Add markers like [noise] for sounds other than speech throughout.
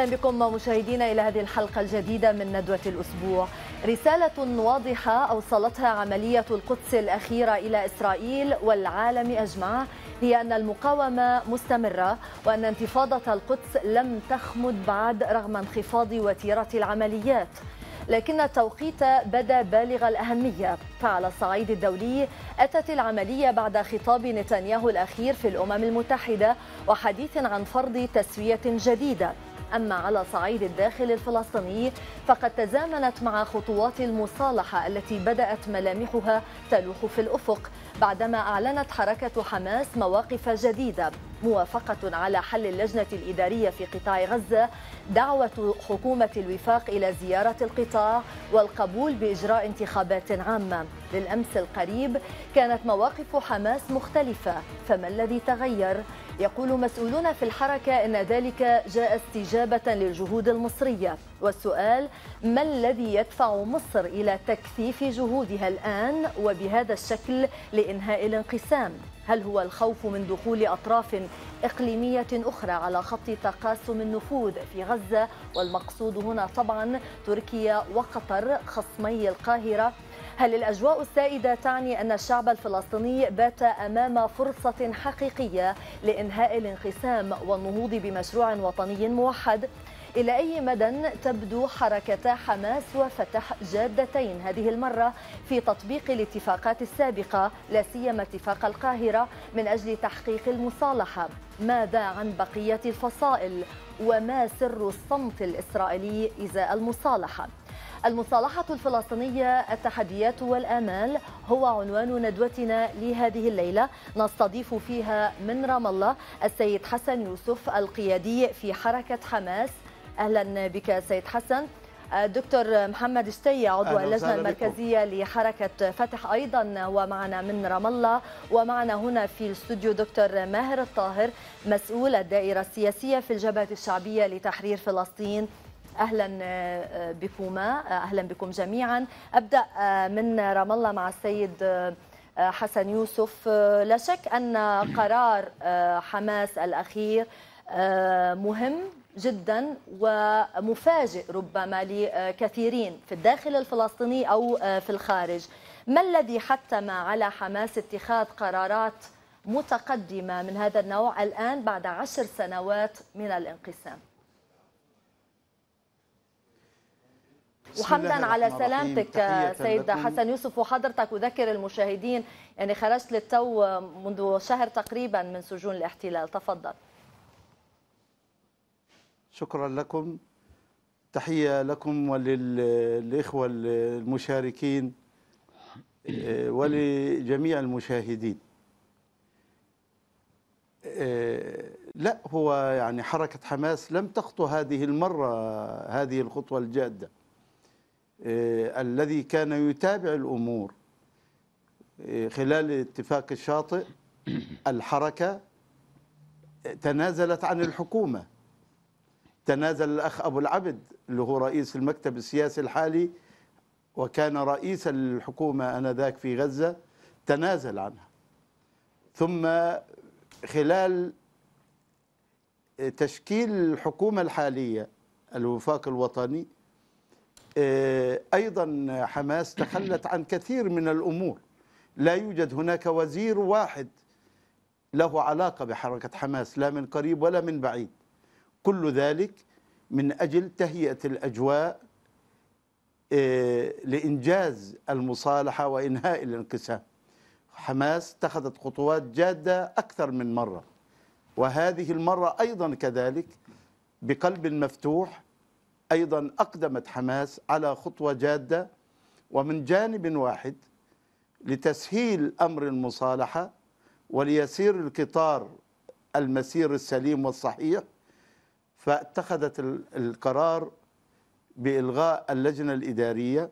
اهلا بكم مشاهدينا الى هذه الحلقه الجديده من ندوه الاسبوع رساله واضحه اوصلتها عمليه القدس الاخيره الى اسرائيل والعالم اجمع هي ان المقاومه مستمره وان انتفاضه القدس لم تخمد بعد رغم انخفاض وتيره العمليات لكن التوقيت بدا بالغ الأهمية فعلى الصعيد الدولي أتت العملية بعد خطاب نتنياهو الأخير في الأمم المتحدة وحديث عن فرض تسوية جديدة أما على صعيد الداخل الفلسطيني فقد تزامنت مع خطوات المصالحة التي بدأت ملامحها تلوح في الأفق بعدما أعلنت حركة حماس مواقف جديدة موافقة على حل اللجنة الإدارية في قطاع غزة دعوة حكومة الوفاق إلى زيارة القطاع والقبول بإجراء انتخابات عامة للأمس القريب كانت مواقف حماس مختلفة فما الذي تغير؟ يقول مسؤولون في الحركة إن ذلك جاء استجابة للجهود المصرية والسؤال ما الذي يدفع مصر إلى تكثيف جهودها الآن وبهذا الشكل لإنهاء الانقسام هل هو الخوف من دخول أطراف إقليمية أخرى على خط تقاسم النفوذ في غزة والمقصود هنا طبعا تركيا وقطر خصمي القاهرة هل الأجواء السائدة تعني أن الشعب الفلسطيني بات أمام فرصة حقيقية لإنهاء الانقسام والنهوض بمشروع وطني موحد؟ إلى أي مدى تبدو حركتا حماس وفتح جادتين هذه المرة في تطبيق الاتفاقات السابقة لا سيما اتفاق القاهرة من أجل تحقيق المصالحة ماذا عن بقية الفصائل وما سر الصمت الإسرائيلي إزاء المصالحة المصالحة الفلسطينية التحديات والآمال هو عنوان ندوتنا لهذه الليلة نستضيف فيها من رام الله السيد حسن يوسف القيادي في حركة حماس أهلا بك سيد حسن آه، دكتور محمد الشتي عضو اللجنة المركزية بكم. لحركة فتح أيضا ومعنا من رام الله ومعنا هنا في الاستوديو دكتور ماهر الطاهر مسؤول الدائرة السياسية في الجبهة الشعبية لتحرير فلسطين اهلا آه، آه، بكما آه، اهلا بكم جميعا ابدا من رام الله مع السيد حسن يوسف لا شك ان قرار حماس الاخير مهم جدا ومفاجئ ربما لكثيرين في الداخل الفلسطيني او في الخارج ما الذي حتم على حماس اتخاذ قرارات متقدمه من هذا النوع الان بعد عشر سنوات من الانقسام وحمدا على سلامتك سيد حسن يوسف وحضرتك وذكر المشاهدين يعني خرجت للتو منذ شهر تقريبا من سجون الاحتلال تفضل شكرا لكم تحية لكم وللإخوة المشاركين آه، ولجميع المشاهدين آه، لا هو يعني حركة حماس لم تخطو هذه المرة هذه الخطوة الجادة آه، الذي كان يتابع الأمور آه، خلال اتفاق الشاطئ [coughs] الحركة تنازلت عن الحكومة تنازل الأخ أبو العبد اللي هو رئيس المكتب السياسي الحالي وكان رئيسا للحكومة أنذاك في غزة تنازل عنها ثم خلال تشكيل الحكومة الحالية الوفاق الوطني آه، أيضا حماس تخلت عن كثير من الأمور لا يوجد هناك وزير واحد له علاقة بحركة حماس لا من قريب ولا من بعيد كل ذلك من أجل تهيئة الأجواء آه، لإنجاز المصالحة وإنهاء الانقسام حماس اتخذت خطوات جادة أكثر من مرة وهذه المرة أيضا كذلك بقلب مفتوح أيضا أقدمت حماس على خطوة جادة ومن جانب واحد لتسهيل أمر المصالحة وليسير القطار المسير السليم والصحيح فاتخذت القرار بإلغاء اللجنة الإدارية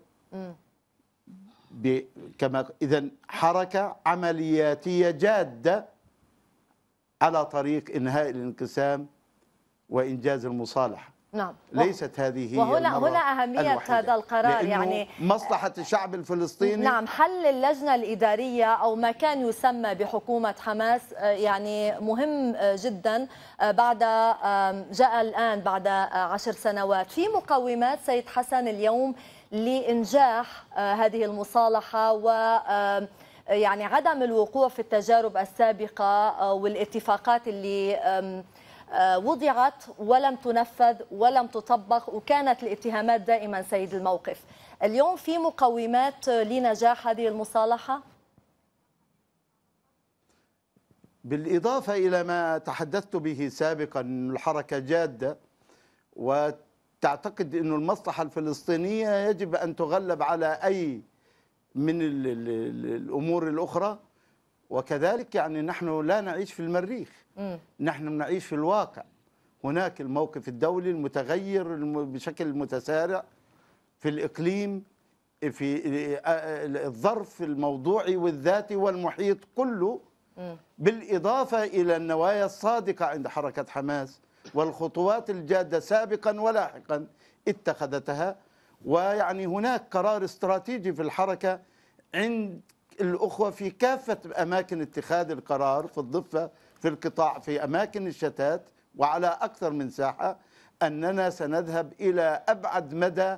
كما إذا حركة عملياتية جادة على طريق إنهاء الانقسام وإنجاز المصالحة نعم ليست هذه وهنا هنا أهمية الوحيدة. هذا القرار يعني مصلحة الشعب الفلسطيني نعم حل اللجنة الإدارية أو ما كان يسمى بحكومة حماس آه، يعني مهم آه، جدا آه، بعد جاء الآن بعد عشر سنوات في مقومات سيد حسن اليوم لإنجاح هذه المصالحة و يعني عدم الوقوع في التجارب السابقة والاتفاقات اللي آه، وضعت ولم تنفذ ولم تطبق وكانت الاتهامات دائما سيد الموقف اليوم في مقومات لنجاح هذه المصالحة؟ بالإضافة إلى ما تحدثت به سابقا الحركة جادة وتعتقد أن المصلحة الفلسطينية يجب أن تغلب على أي من الأمور الأخرى وكذلك يعني نحن لا نعيش في المريخ مم. نحن بنعيش في الواقع هناك الموقف الدولي المتغير بشكل متسارع في الإقليم في الظرف الموضوعي والذاتي والمحيط كله بالإضافة إلى النوايا الصادقة عند حركة حماس والخطوات الجادة سابقا ولاحقا اتخذتها ويعني هناك قرار استراتيجي في الحركة عند الأخوة في كافة أماكن اتخاذ القرار في الضفة في القطاع في أماكن الشتات وعلى أكثر من ساحة أننا سنذهب إلى أبعد مدى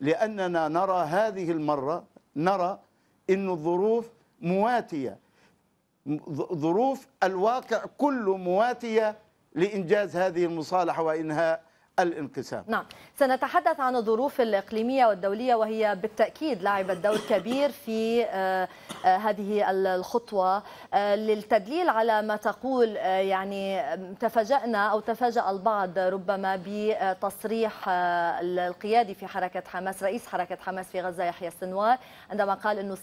لأننا نرى هذه المرة نرى أن الظروف مواتية ظروف الواقع كله مواتية لإنجاز هذه المصالحة وإنهاء الانقسام نعم سنتحدث عن الظروف الإقليمية والدولية وهي بالتأكيد لعبت دور كبير في آه، آه، هذه الخطوة آه، للتدليل على ما تقول يعني تفاجأنا أو تفاجأ البعض ربما بتصريح القيادي في حركة حماس رئيس حركة حماس في غزة يحيى السنوار عندما قال أنه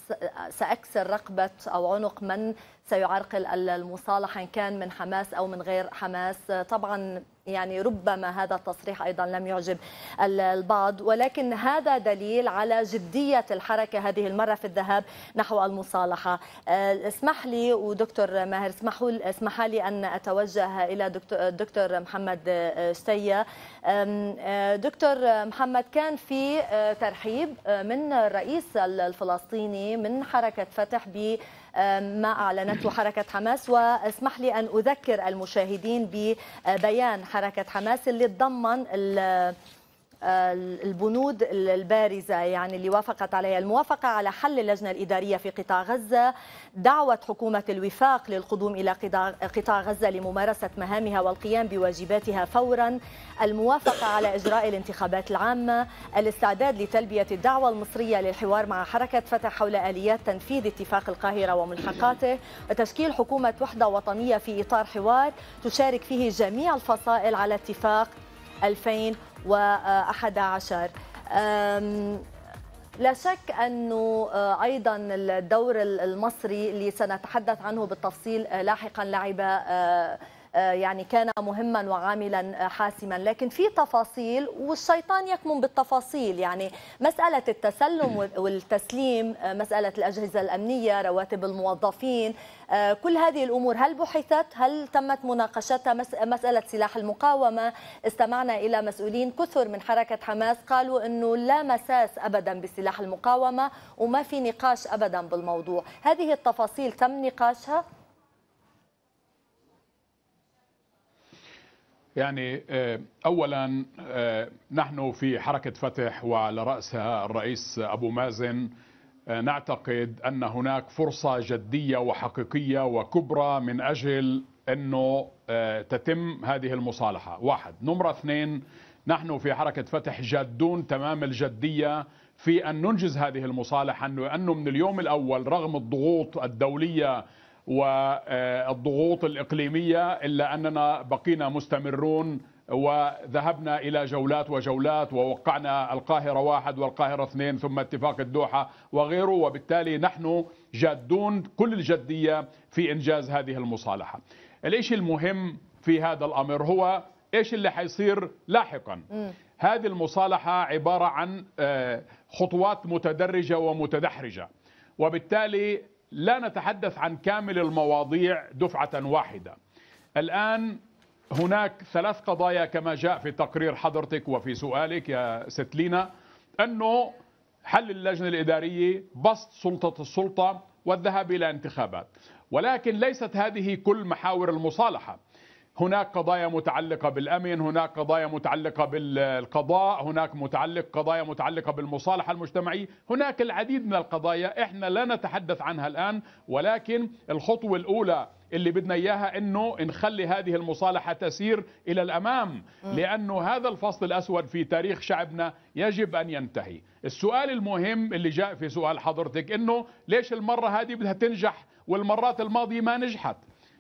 سأكسر رقبة أو عنق من سيعرقل المصالحة إن كان من حماس أو من غير حماس طبعا يعني ربما هذا التصريح أيضا لم يعجب البعض ولكن هذا دليل على جدية الحركة هذه المرة في الذهاب نحو المصالحة آه، اسمح لي ودكتور ماهر اسمحوا اسمح لي أن أتوجه إلى دكتور محمد شتية آه، آه، دكتور محمد كان في ترحيب من الرئيس الفلسطيني من حركة فتح ب ما أعلنته حركة حماس واسمح لي أن أذكر المشاهدين ببيان حركة حماس اللي تضمن آه، البنود البارزة يعني اللي وافقت عليها الموافقة على حل اللجنة الإدارية في قطاع غزة دعوة حكومة الوفاق للقدوم إلى قطاع غزة لممارسة مهامها والقيام بواجباتها فورا الموافقة على إجراء الانتخابات العامة الاستعداد لتلبية الدعوة المصرية للحوار مع حركة فتح حول آليات تنفيذ اتفاق القاهرة وملحقاته وتشكيل حكومة وحدة وطنية في إطار حوار تشارك فيه جميع الفصائل على اتفاق 2000 و11 لا شك أنه آه، أيضا الدور المصري اللي سنتحدث عنه بالتفصيل آه، لاحقا لعب آه، آه، يعني كان مهما وعاملا آه، حاسما لكن في تفاصيل والشيطان يكمن بالتفاصيل يعني مسألة التسلم [clears throat] والتسليم آه، مسألة الأجهزة الأمنية رواتب الموظفين كل هذه الأمور هل بحثت هل تمت مناقشتها مسألة سلاح المقاومة استمعنا إلى مسؤولين كثر من حركة حماس قالوا أنه لا مساس أبدا بسلاح المقاومة وما في نقاش أبدا بالموضوع هذه التفاصيل تم نقاشها يعني آه، اولا آه، نحن في حركه فتح وعلى راسها الرئيس ابو مازن آه، نعتقد ان هناك فرصه جديه وحقيقيه وكبرى من اجل انه تتم هذه المصالحه واحد نمره اثنين نحن في حركه فتح جادون تمام الجديه في ان ننجز هذه المصالحه لانه من اليوم الاول رغم الضغوط الدوليه والضغوط الإقليمية إلا أننا بقينا مستمرون وذهبنا إلى جولات وجولات ووقعنا القاهرة واحد والقاهرة اثنين ثم اتفاق الدوحة وغيره وبالتالي نحن جادون كل الجدية في إنجاز هذه المصالحة الإشي المهم في هذا الأمر هو إيش اللي حيصير لاحقا م. هذه المصالحة عبارة عن آه، خطوات متدرجة ومتدحرجة وبالتالي لا نتحدث عن كامل المواضيع دفعة واحدة الآن هناك ثلاث قضايا كما جاء في تقرير حضرتك وفي سؤالك يا ستلينا أنه حل اللجنة الإدارية بسط سلطة السلطة والذهاب إلى انتخابات ولكن ليست هذه كل محاور المصالحة هناك قضايا متعلقة بالأمن هناك قضايا متعلقة بالقضاء هناك متعلق قضايا متعلقة بالمصالحة المجتمعية هناك العديد من القضايا إحنا لا نتحدث عنها الآن ولكن الخطوة الأولى اللي بدنا إياها أنه نخلي هذه المصالحة تسير إلى الأمام لأنه هذا الفصل الأسود في تاريخ شعبنا يجب أن ينتهي السؤال المهم اللي جاء في سؤال حضرتك أنه ليش المرة هذه بدها تنجح والمرات الماضية ما نجحت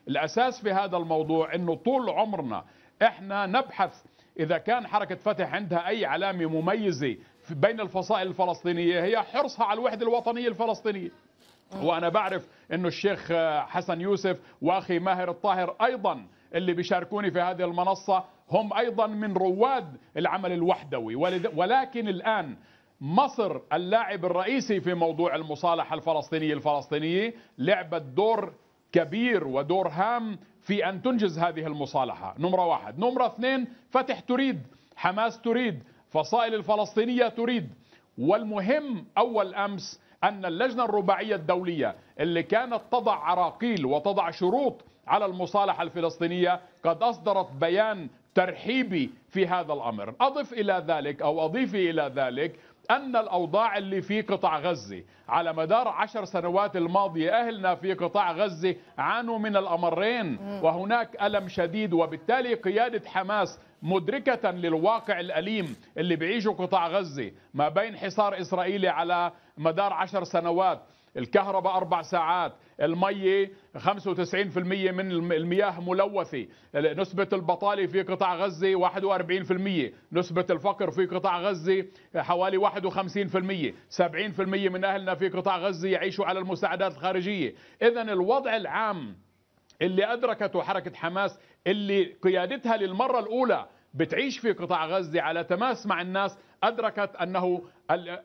الأساس في هذا الموضوع أنه طول عمرنا إحنا نبحث إذا كان حركة فتح عندها أي علامة مميزة بين الفصائل الفلسطينية هي حرصها على الوحدة الوطنية الفلسطينية وأنا بعرف أنه الشيخ حسن يوسف وأخي ماهر الطاهر أيضا اللي بيشاركوني في هذه المنصة هم أيضا من رواد العمل الوحدوي ولكن الآن مصر اللاعب الرئيسي في موضوع المصالحة الفلسطينية الفلسطينية لعبت دور كبير ودور هام في أن تنجز هذه المصالحة نمرة واحد نمرة اثنين فتح تريد حماس تريد فصائل الفلسطينية تريد والمهم أول أمس أن اللجنة الرباعية الدولية اللي كانت تضع عراقيل وتضع شروط على المصالحة الفلسطينية قد أصدرت بيان ترحيبي في هذا الأمر أضف إلى ذلك أو أضيف إلى ذلك أن الأوضاع اللي في قطاع غزة على مدار عشر سنوات الماضية أهلنا في قطاع غزة عانوا من الأمرين وهناك ألم شديد وبالتالي قيادة حماس مدركة للواقع الأليم اللي بيعيشه قطاع غزة ما بين حصار إسرائيلي على مدار عشر سنوات الكهرباء أربع ساعات المية 95% من المياه ملوثة نسبة البطالة في قطاع غزة 41% نسبة الفقر في قطاع غزة حوالي 51% 70% من أهلنا في قطاع غزة يعيشوا على المساعدات الخارجية إذا الوضع العام اللي أدركته حركة حماس اللي قيادتها للمرة الأولى بتعيش في قطاع غزة على تماس مع الناس أدركت أنه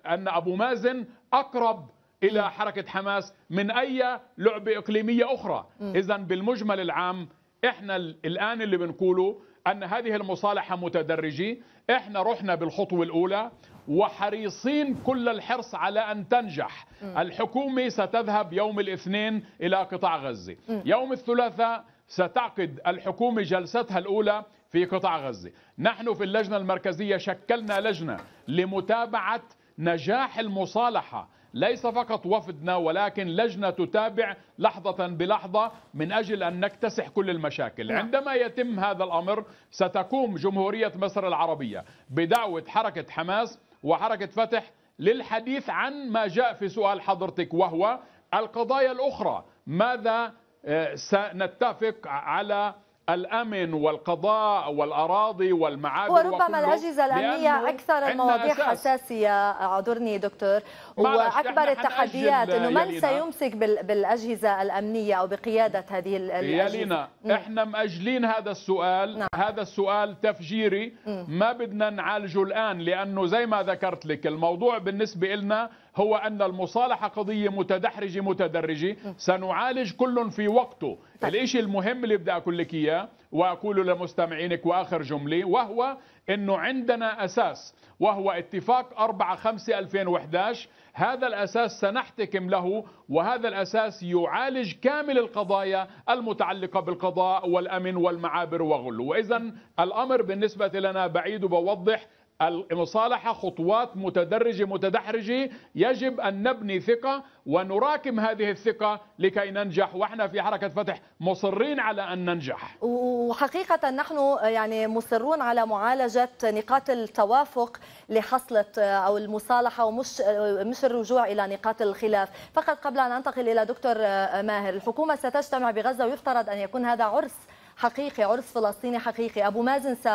أن أبو مازن أقرب إلى حركة حماس من أي لعبة إقليمية أخرى إذا بالمجمل العام إحنا الآن اللي بنقوله أن هذه المصالحة متدرجة إحنا رحنا بالخطوة الأولى وحريصين كل الحرص على أن تنجح الحكومة ستذهب يوم الاثنين إلى قطاع غزة يوم الثلاثاء ستعقد الحكومة جلستها الأولى في قطاع غزة نحن في اللجنة المركزية شكلنا لجنة لمتابعة نجاح المصالحة ليس فقط وفدنا ولكن لجنة تتابع لحظة بلحظة من أجل أن نكتسح كل المشاكل نعم. عندما يتم هذا الأمر ستقوم جمهورية مصر العربية بدعوة حركة حماس وحركة فتح للحديث عن ما جاء في سؤال حضرتك وهو القضايا الأخرى ماذا آه، سنتفق على الامن والقضاء والاراضي والمعابر وربما الاجهزه الامنيه اكثر المواضيع حساسيه اعذرني دكتور واكبر التحديات انه من سيمسك بالاجهزه الامنيه او بقياده هذه الاجهزه يا احنا مأجلين هذا السؤال نعم. هذا السؤال تفجيري ما بدنا نعالجه الان لانه زي ما ذكرت لك الموضوع بالنسبه لنا هو أن المصالحة قضية متدحرجة متدرجة سنعالج كل في وقته طيب. الإشي المهم اللي بدي أقول لك إياه وأقوله لمستمعينك وآخر جملة وهو أنه عندنا أساس وهو اتفاق 4 5 2011 هذا الأساس سنحتكم له وهذا الأساس يعالج كامل القضايا المتعلقة بالقضاء والأمن والمعابر وغله وإذا الأمر بالنسبة لنا بعيد وبوضح المصالحة خطوات متدرجة متدحرجة يجب أن نبني ثقة ونراكم هذه الثقة لكي ننجح وإحنا في حركة فتح مصرين على أن ننجح وحقيقة نحن يعني مصرون على معالجة نقاط التوافق لحصلة أو المصالحة ومش مش الرجوع إلى نقاط الخلاف فقط قبل أن أنتقل إلى دكتور ماهر الحكومة ستجتمع بغزة ويفترض أن يكون هذا عرس حقيقي عرس فلسطيني حقيقي أبو مازن س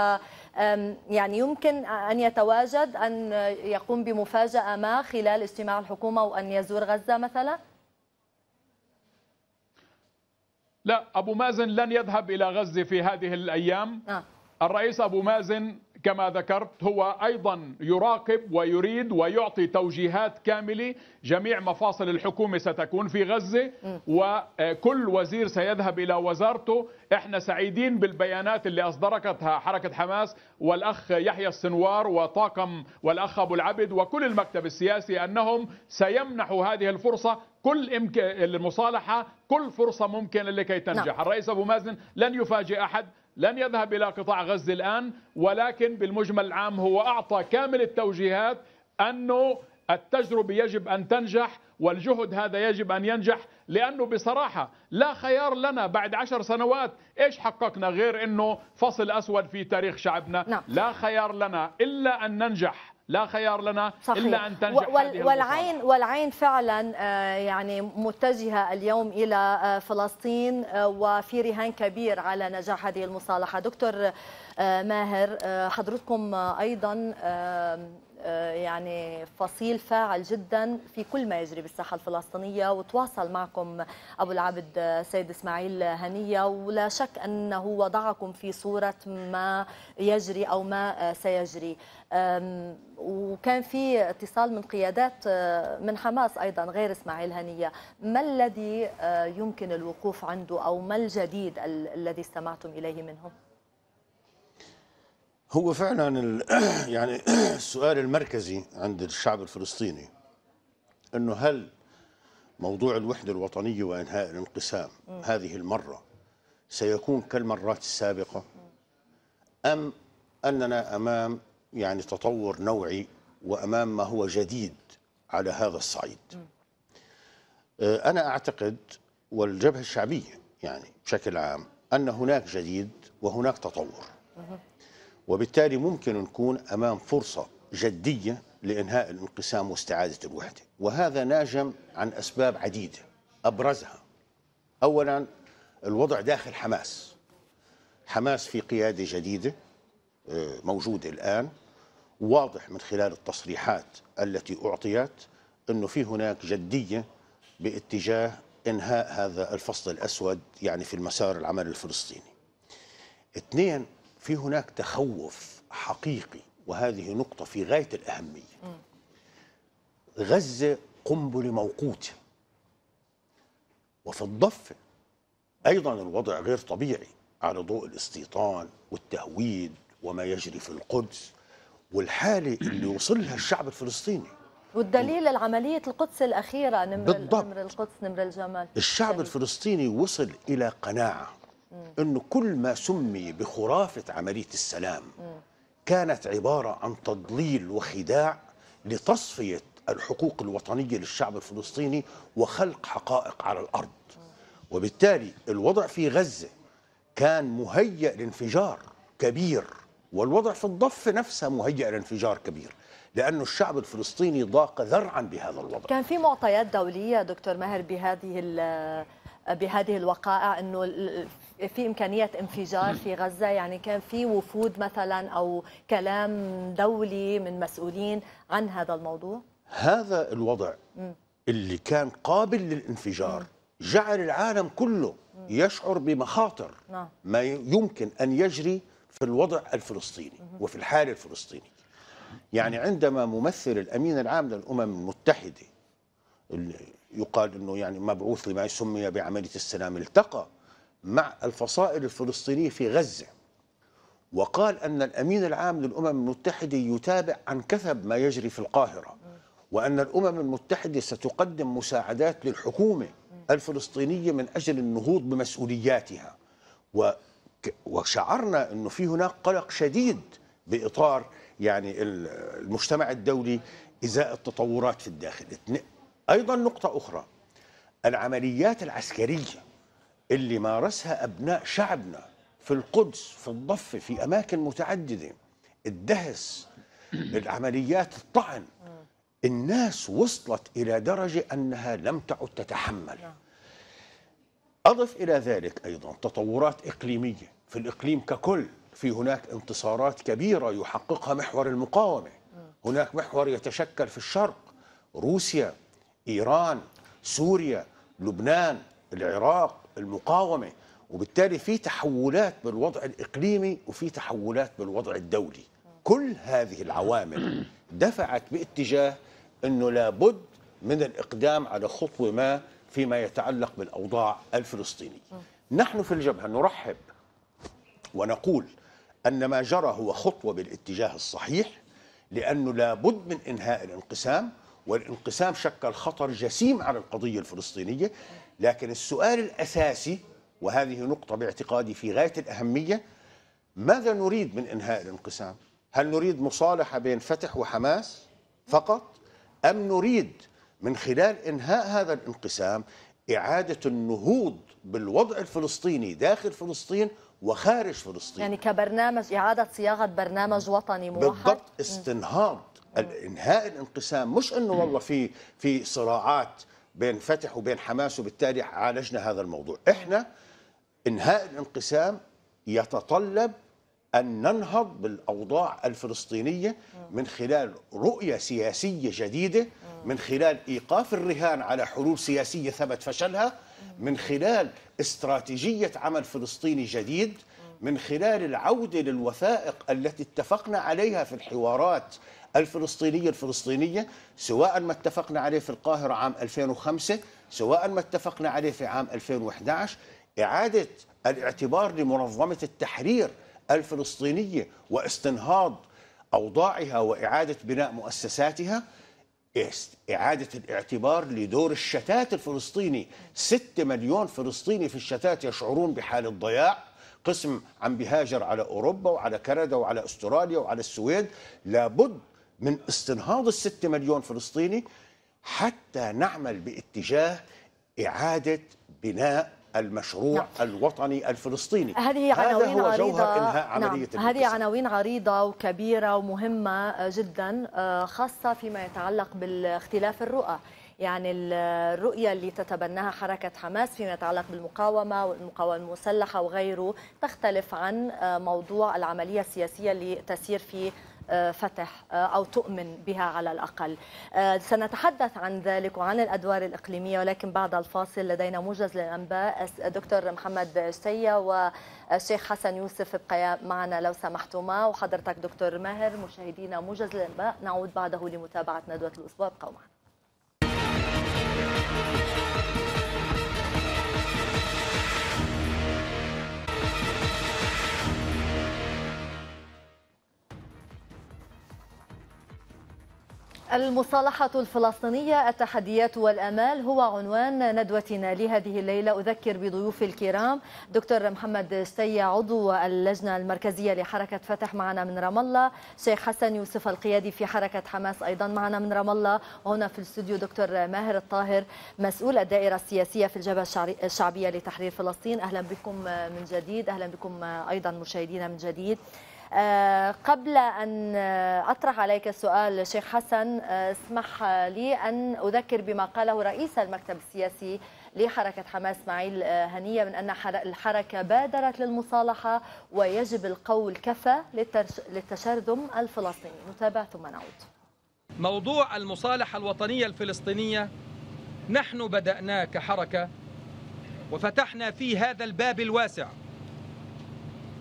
يعني يمكن أن يتواجد أن يقوم بمفاجأة ما خلال اجتماع الحكومة وأن يزور غزة مثلا؟ لا أبو مازن لن يذهب إلى غزة في هذه الأيام آه. الرئيس أبو مازن كما ذكرت هو أيضا يراقب ويريد ويعطي توجيهات كاملة جميع مفاصل الحكومة ستكون في غزة وكل وزير سيذهب إلى وزارته احنا سعيدين بالبيانات اللي أصدرتها حركة حماس والأخ يحيى السنوار وطاقم والأخ أبو العبد وكل المكتب السياسي أنهم سيمنحوا هذه الفرصة كل امكان المصالحة كل فرصة ممكنة لكي تنجح نعم. الرئيس أبو مازن لن يفاجئ أحد لن يذهب إلى قطاع غزة الآن ولكن بالمجمل العام هو أعطى كامل التوجيهات أنه التجربة يجب أن تنجح والجهد هذا يجب أن ينجح لأنه بصراحة لا خيار لنا بعد عشر سنوات إيش حققنا غير أنه فصل أسود في تاريخ شعبنا لا, نعم. لا خيار لنا إلا أن ننجح لا خيار لنا صحيح. الا ان تنجح والعين المصارحة. والعين فعلا آه، يعني متجهه اليوم الى آه، فلسطين آه، وفي رهان كبير على نجاح هذه المصالحه دكتور ماهر حضرتكم ايضا آه، يعني فصيل فاعل جدا في كل ما يجري بالساحه الفلسطينيه وتواصل معكم ابو العبد آه، سيد اسماعيل هنيه ولا شك انه وضعكم في صوره ما يجري او ما آه، سيجري وكان في اتصال من قيادات من حماس ايضا غير اسماعيل هنيه ما الذي يمكن الوقوف عنده او ما الجديد الذي استمعتم اليه منهم هو فعلا [clears throat] يعني [clears throat] السؤال المركزي عند الشعب الفلسطيني انه هل موضوع الوحده الوطنيه وانهاء الانقسام هذه المره سيكون كالمرات السابقه ام اننا امام يعني تطور نوعي وامام ما هو جديد على هذا الصعيد آه، انا اعتقد والجبهه الشعبيه يعني بشكل عام ان هناك جديد وهناك تطور وبالتالي ممكن نكون أمام فرصة جدية لإنهاء الانقسام واستعادة الوحدة وهذا ناجم عن أسباب عديدة أبرزها أولا الوضع داخل حماس حماس في قيادة جديدة آه، موجودة الآن واضح من خلال التصريحات التي أعطيت أنه في هناك جدية باتجاه إنهاء هذا الفصل الأسود يعني في المسار العمل الفلسطيني اثنين في هناك تخوف حقيقي وهذه نقطة في غاية الأهمية غزة قنبلة موقوتة وفي الضفة أيضا الوضع غير طبيعي على ضوء الاستيطان والتهويد وما يجري في القدس والحالة اللي وصلها الشعب الفلسطيني والدليل العملية القدس الأخيرة نمر, بالضبط. نمر القدس نمر الجمال الشعب الفلسطيني وصل إلى قناعة أنه كل ما سمي بخرافة عملية السلام كانت عبارة عن تضليل وخداع لتصفية الحقوق الوطنية للشعب الفلسطيني وخلق حقائق على الأرض وبالتالي الوضع في غزة كان مهيئ لانفجار كبير والوضع في الضفة نفسها مهيئ لانفجار كبير لأن الشعب الفلسطيني ضاق ذرعا بهذا الوضع كان في معطيات دولية دكتور ماهر بهذه بهذه الوقائع انه في إمكانية انفجار في غزة يعني كان في وفود مثلا أو كلام دولي من مسؤولين عن هذا الموضوع هذا الوضع اللي كان قابل للانفجار جعل العالم كله يشعر بمخاطر نعم. ما يمكن أن يجري في الوضع الفلسطيني وفي الحال الفلسطيني يعني عندما ممثل الأمين العام للأمم المتحدة يقال أنه يعني مبعوث لما سمي بعملية السلام التقى مع الفصائل الفلسطينية في غزة وقال أن الأمين العام للأمم المتحدة يتابع عن كثب ما يجري في القاهرة وأن الأمم المتحدة ستقدم مساعدات للحكومة الفلسطينية من أجل النهوض بمسؤولياتها وشعرنا أنه في هناك قلق شديد بإطار يعني المجتمع الدولي إزاء التطورات في الداخل أيضا نقطة أخرى العمليات العسكرية اللي مارسها أبناء شعبنا في القدس في الضفة في أماكن متعددة الدهس العمليات الطعن الناس وصلت إلى درجة أنها لم تعد تتحمل أضف إلى ذلك أيضا تطورات إقليمية في الإقليم ككل في هناك انتصارات كبيرة يحققها محور المقاومة هناك محور يتشكل في الشرق روسيا إيران سوريا لبنان العراق المقاومه وبالتالي في تحولات بالوضع الاقليمي وفي تحولات بالوضع الدولي كل هذه العوامل [clears throat] دفعت باتجاه انه لابد من الاقدام على خطوه ما فيما يتعلق بالاوضاع الفلسطينيه نحن في الجبهه نرحب ونقول ان ما جرى هو خطوه بالاتجاه الصحيح لانه لابد من انهاء الانقسام والانقسام شكل خطر جسيم على القضية الفلسطينية لكن السؤال الأساسي وهذه نقطة باعتقادي في غاية الأهمية ماذا نريد من إنهاء الانقسام؟ هل نريد مصالحة بين فتح وحماس فقط؟ أم نريد من خلال إنهاء هذا الانقسام إعادة النهوض بالوضع الفلسطيني داخل فلسطين وخارج فلسطين يعني كبرنامج إعادة صياغة برنامج وطني موحد بالضبط استنهاض انهاء الانقسام مش انه والله في في صراعات بين فتح وبين حماس وبالتالي عالجنا هذا الموضوع احنا انهاء الانقسام يتطلب ان ننهض بالاوضاع الفلسطينيه من خلال رؤيه سياسيه جديده من خلال ايقاف الرهان على حلول سياسيه ثبت فشلها من خلال استراتيجيه عمل فلسطيني جديد من خلال العوده للوثائق التي اتفقنا عليها في الحوارات الفلسطينية الفلسطينية سواء ما اتفقنا عليه في القاهرة عام 2005 سواء ما اتفقنا عليه في عام 2011 إعادة الاعتبار لمنظمة التحرير الفلسطينية واستنهاض أوضاعها وإعادة بناء مؤسساتها إعادة الاعتبار لدور الشتات الفلسطيني ستة مليون فلسطيني في الشتات يشعرون بحالة ضياع قسم عم بهاجر على أوروبا وعلى كندا وعلى أستراليا وعلى السويد لابد من استنهاض الستة مليون فلسطيني حتى نعمل باتجاه إعادة بناء المشروع نعم. الوطني الفلسطيني هذه عناوين هذا هو عريضة جوهر إنهاء نعم. عملية نعم. هذه عناوين عريضة وكبيرة ومهمة آه، جدا آه، خاصة فيما يتعلق بالاختلاف الرؤى يعني الرؤية اللي تتبناها حركة حماس فيما يتعلق بالمقاومة والمقاومة المسلحة وغيره تختلف عن آه، موضوع العملية السياسية اللي تسير في آه، فتح آه، أو تؤمن بها على الأقل آه، سنتحدث عن ذلك وعن الأدوار الإقليمية ولكن بعد الفاصل لدينا موجز للأنباء دكتور محمد سيا والشيخ حسن يوسف ابقيا معنا لو سمحتما وحضرتك دكتور ماهر مشاهدينا موجز للأنباء نعود بعده لمتابعة ندوة الأسبوع ابقوا معنا المصالحة الفلسطينية التحديات والأمال هو عنوان ندوتنا لهذه الليلة أذكر بضيوف الكرام دكتور محمد سي عضو اللجنة المركزية لحركة فتح معنا من رام الله شيخ حسن يوسف القيادي في حركة حماس أيضا معنا من رام الله وهنا في الاستوديو دكتور ماهر الطاهر مسؤول الدائرة السياسية في الجبهة الشعبية لتحرير فلسطين أهلا بكم من جديد أهلا بكم أيضا مشاهدينا من جديد آه، قبل أن آه، أطرح عليك السؤال شيخ حسن آه، اسمح لي أن أذكر بما قاله رئيس المكتب السياسي لحركة حماس معيل هنية من أن الحركة بادرت للمصالحة ويجب القول كفى للتشرذم الفلسطيني نتابع ثم نعود موضوع المصالحة الوطنية الفلسطينية نحن بدأناه كحركة وفتحنا فيه هذا الباب الواسع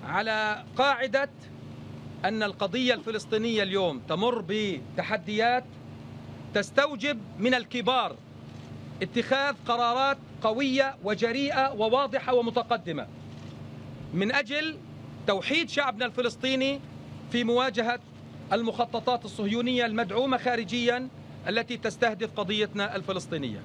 على قاعدة أن القضية الفلسطينية اليوم تمر بتحديات تستوجب من الكبار اتخاذ قرارات قوية وجريئة وواضحة ومتقدمة من أجل توحيد شعبنا الفلسطيني في مواجهة المخططات الصهيونية المدعومة خارجيا التي تستهدف قضيتنا الفلسطينية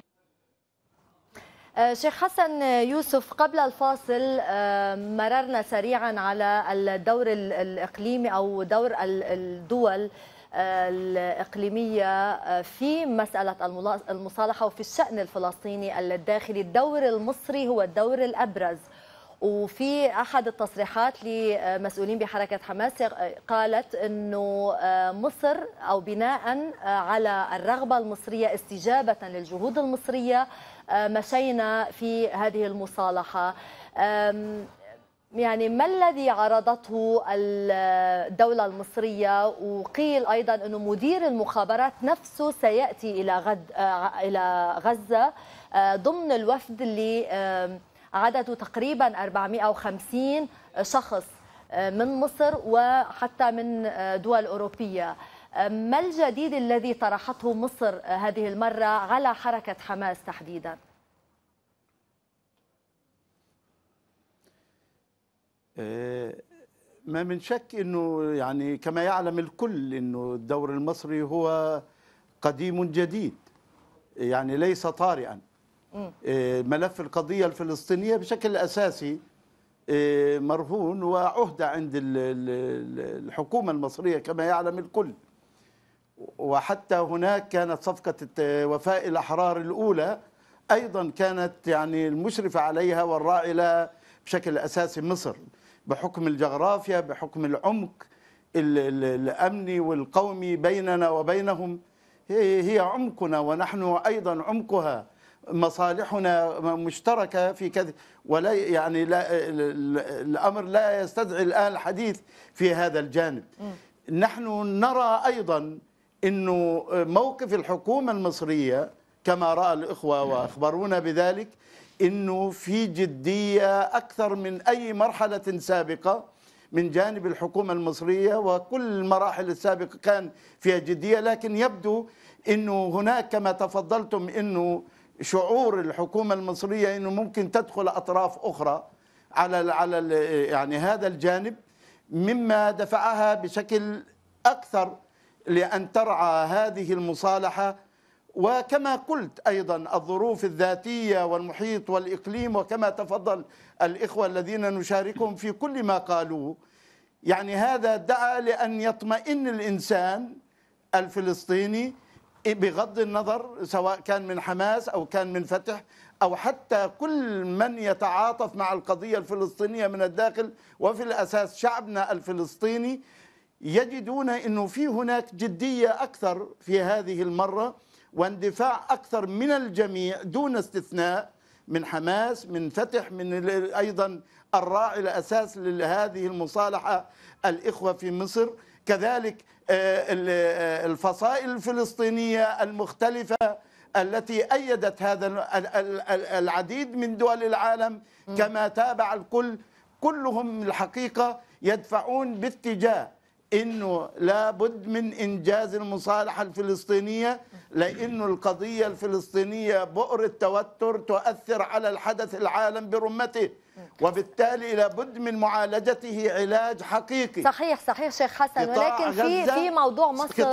آه، شيخ حسن يوسف قبل الفاصل آه، مررنا سريعا على الدور الإقليمي أو دور الدول آه، الإقليمية في مسألة المصالحة وفي الشأن الفلسطيني الداخلي الدور المصري هو الدور الأبرز وفي احد التصريحات لمسؤولين بحركه حماس قالت انه مصر او بناء على الرغبه المصريه استجابه للجهود المصريه مشينا في هذه المصالحة يعني ما الذي عرضته الدولة المصرية وقيل أيضا أنه مدير المخابرات نفسه سيأتي إلى, غد إلى غزة أه، ضمن الوفد اللي أه، عدده تقريبا 450 شخص أه، من مصر وحتى من دول أوروبية ما الجديد الذي طرحته مصر هذه المرة على حركة حماس تحديدا؟ آه، ما من شك أنه يعني كما يعلم الكل أنه الدور المصري هو قديم جديد يعني ليس طارئا آه، ملف القضية الفلسطينية بشكل أساسي آه، مرهون وعهدة عند الحكومة المصرية كما يعلم الكل وحتى هناك كانت صفقة وفاء الأحرار الأولى أيضا كانت يعني المشرفة عليها والراعي لها بشكل أساسي مصر بحكم الجغرافيا بحكم العمق الأمني والقومي بيننا وبينهم هي عمقنا ونحن أيضا عمقها مصالحنا مشتركة في كذا ولا يعني لا الأمر لا يستدعي الآن الحديث في هذا الجانب نحن نرى أيضا انه موقف الحكومه المصريه كما راى الاخوه نعم. واخبرونا بذلك انه في جديه اكثر من اي مرحله سابقه من جانب الحكومه المصريه وكل المراحل السابقه كان فيها جديه لكن يبدو انه هناك كما تفضلتم انه شعور الحكومه المصريه انه ممكن تدخل اطراف اخرى على على يعني هذا الجانب مما دفعها بشكل اكثر لأن ترعى هذه المصالحة وكما قلت أيضا الظروف الذاتية والمحيط والإقليم وكما تفضل الإخوة الذين نشاركهم في كل ما قالوه يعني هذا دعا لأن يطمئن الإنسان الفلسطيني بغض النظر سواء كان من حماس أو كان من فتح أو حتى كل من يتعاطف مع القضية الفلسطينية من الداخل وفي الأساس شعبنا الفلسطيني يجدون انه في هناك جديه اكثر في هذه المره واندفاع اكثر من الجميع دون استثناء من حماس من فتح من ايضا الراعي الاساس لهذه المصالحه الاخوه في مصر كذلك آه، آه، الفصائل الفلسطينيه المختلفه التي ايدت هذا العديد من دول العالم كما تابع الكل كلهم الحقيقه يدفعون باتجاه انه لابد من انجاز المصالحه الفلسطينيه لانه القضيه الفلسطينيه بؤر التوتر تؤثر على الحدث العالم برمته وبالتالي لابد من معالجته علاج حقيقي صحيح صحيح شيخ حسن ولكن في في موضوع مصر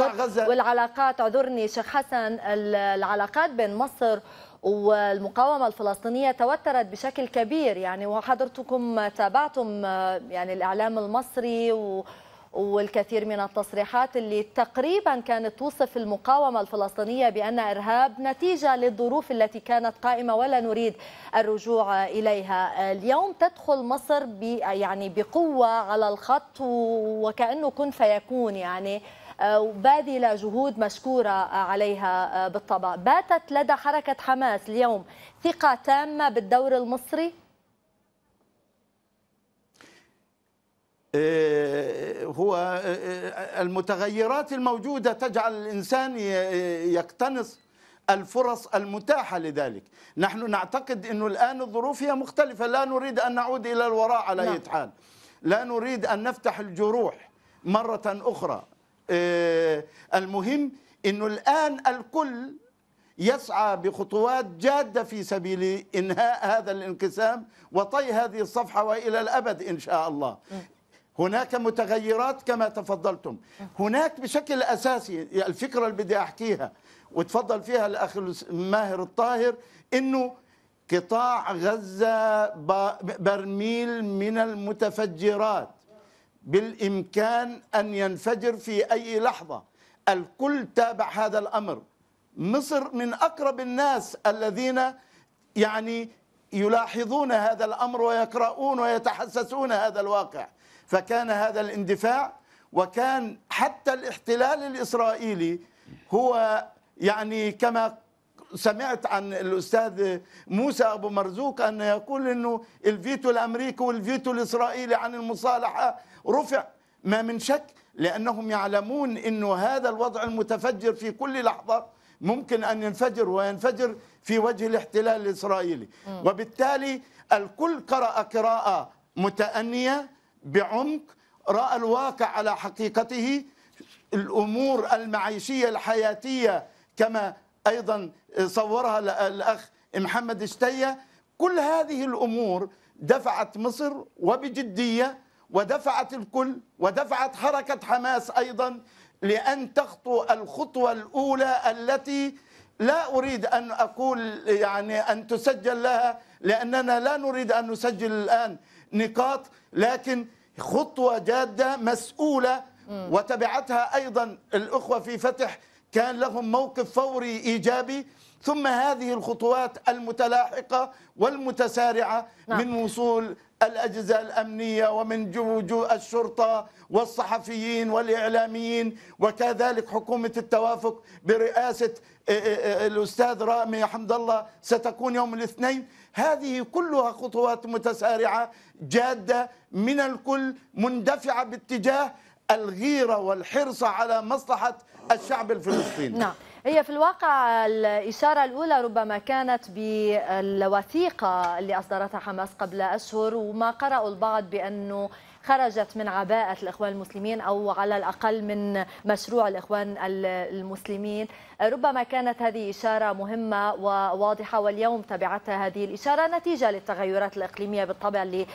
والعلاقات اعذرني شيخ حسن العلاقات بين مصر والمقاومة الفلسطينية توترت بشكل كبير يعني وحضرتكم تابعتم آه، يعني الإعلام المصري و والكثير من التصريحات اللي تقريبا كانت توصف المقاومة الفلسطينية بأن إرهاب نتيجة للظروف التي كانت قائمة ولا نريد الرجوع إليها اليوم تدخل مصر يعني بقوة على الخط وكأنه كن فيكون يعني آه، وباذله جهود مشكوره عليها آه، بالطبع باتت لدى حركه حماس اليوم ثقه تامه بالدور المصري آه، هو آه، آه، المتغيرات الموجودة تجعل الإنسان يقتنص الفرص المتاحة لذلك نحن نعتقد أنه الآن الظروف هي مختلفة لا نريد أن نعود إلى الوراء على نعم. أي حال لا نريد أن نفتح الجروح مرة أخرى المهم أنه الآن الكل يسعى بخطوات جادة في سبيل إنهاء هذا الانقسام وطي هذه الصفحة وإلى الأبد إن شاء الله نعم. هناك متغيرات كما تفضلتم هناك بشكل أساسي الفكرة اللي بدي أحكيها وتفضل فيها الأخ ماهر الطاهر أنه قطاع غزة برميل من المتفجرات بالإمكان أن ينفجر في أي لحظة الكل تابع هذا الأمر مصر من أقرب الناس الذين يعني يلاحظون هذا الأمر ويقرؤون ويتحسسون هذا الواقع فكان هذا الاندفاع وكان حتى الاحتلال الإسرائيلي هو يعني كما سمعت عن الأستاذ موسى أبو مرزوق أن يقول أنه الفيتو الأمريكي والفيتو الإسرائيلي عن المصالحة رفع ما من شك لأنهم يعلمون أنه هذا الوضع المتفجر في كل لحظة ممكن أن ينفجر وينفجر في وجه الاحتلال الإسرائيلي وبالتالي الكل قرأ قراءة متأنية بعمق راى الواقع على حقيقته الامور المعيشيه الحياتيه كما ايضا صورها الاخ محمد شتيه كل هذه الامور دفعت مصر وبجديه ودفعت الكل ودفعت حركه حماس ايضا لان تخطو الخطوه الاولى التي لا اريد ان اقول يعني ان تسجل لها لاننا لا نريد ان نسجل الان نقاط لكن خطوة جادة مسؤولة وتبعتها أيضا الأخوة في فتح كان لهم موقف فوري إيجابي ثم هذه الخطوات المتلاحقة والمتسارعة نعم. من وصول الأجهزة الأمنية ومن جوجو الشرطة والصحفيين والإعلاميين وكذلك حكومة التوافق برئاسة آه، آه، آه، الأستاذ رامي حمد الله ستكون يوم الاثنين هذه كلها خطوات متسارعه جاده من الكل مندفعه باتجاه الغيره والحرص على مصلحه الشعب الفلسطيني نعم هي في الواقع الإشارة الأولى ربما كانت بالوثيقة اللي أصدرتها حماس قبل أشهر وما قرأوا البعض بأنه خرجت من عباءة الإخوان المسلمين أو على الأقل من مشروع الإخوان المسلمين ربما كانت هذه إشارة مهمة وواضحة واليوم تبعتها هذه الإشارة نتيجة للتغيرات الإقليمية بالطبع اللي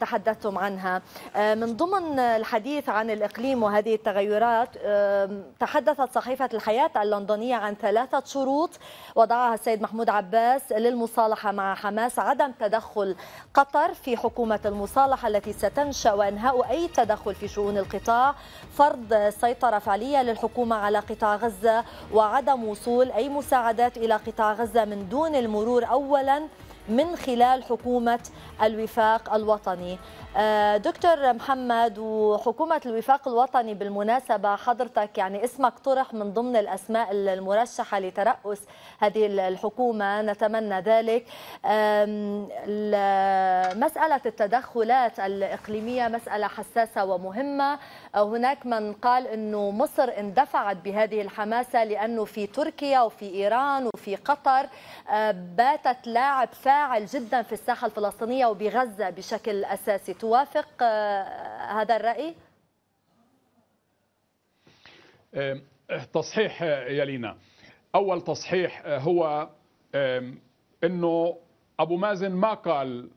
تحدثتم عنها آه، من ضمن الحديث عن الإقليم وهذه التغيرات آه، تحدثت صحيفة الحياة اللندنية عن ثلاثة شروط وضعها السيد محمود عباس للمصالحة مع حماس عدم تدخل قطر في حكومة المصالحة التي ستنشأ وإنهاء أي تدخل في شؤون القطاع فرض سيطرة فعلية للحكومة على قطاع غزة وعدم عدم وصول أي مساعدات إلى قطاع غزة من دون المرور أولاً من خلال حكومة الوفاق الوطني آه، دكتور محمد وحكومة الوفاق الوطني بالمناسبة حضرتك يعني اسمك طرح من ضمن الأسماء المرشحة لترأس هذه الحكومة نتمنى ذلك مسألة التدخلات الإقليمية مسألة حساسة ومهمة هناك من قال أنه مصر اندفعت بهذه الحماسة لأنه في تركيا وفي إيران وفي قطر آه، باتت لاعب فاعل جدا في الساحة الفلسطينية وبغزة بشكل أساسي توافق آه، هذا الرأي؟ تصحيح آه، يا لينا أول تصحيح هو أنه أبو مازن ما قال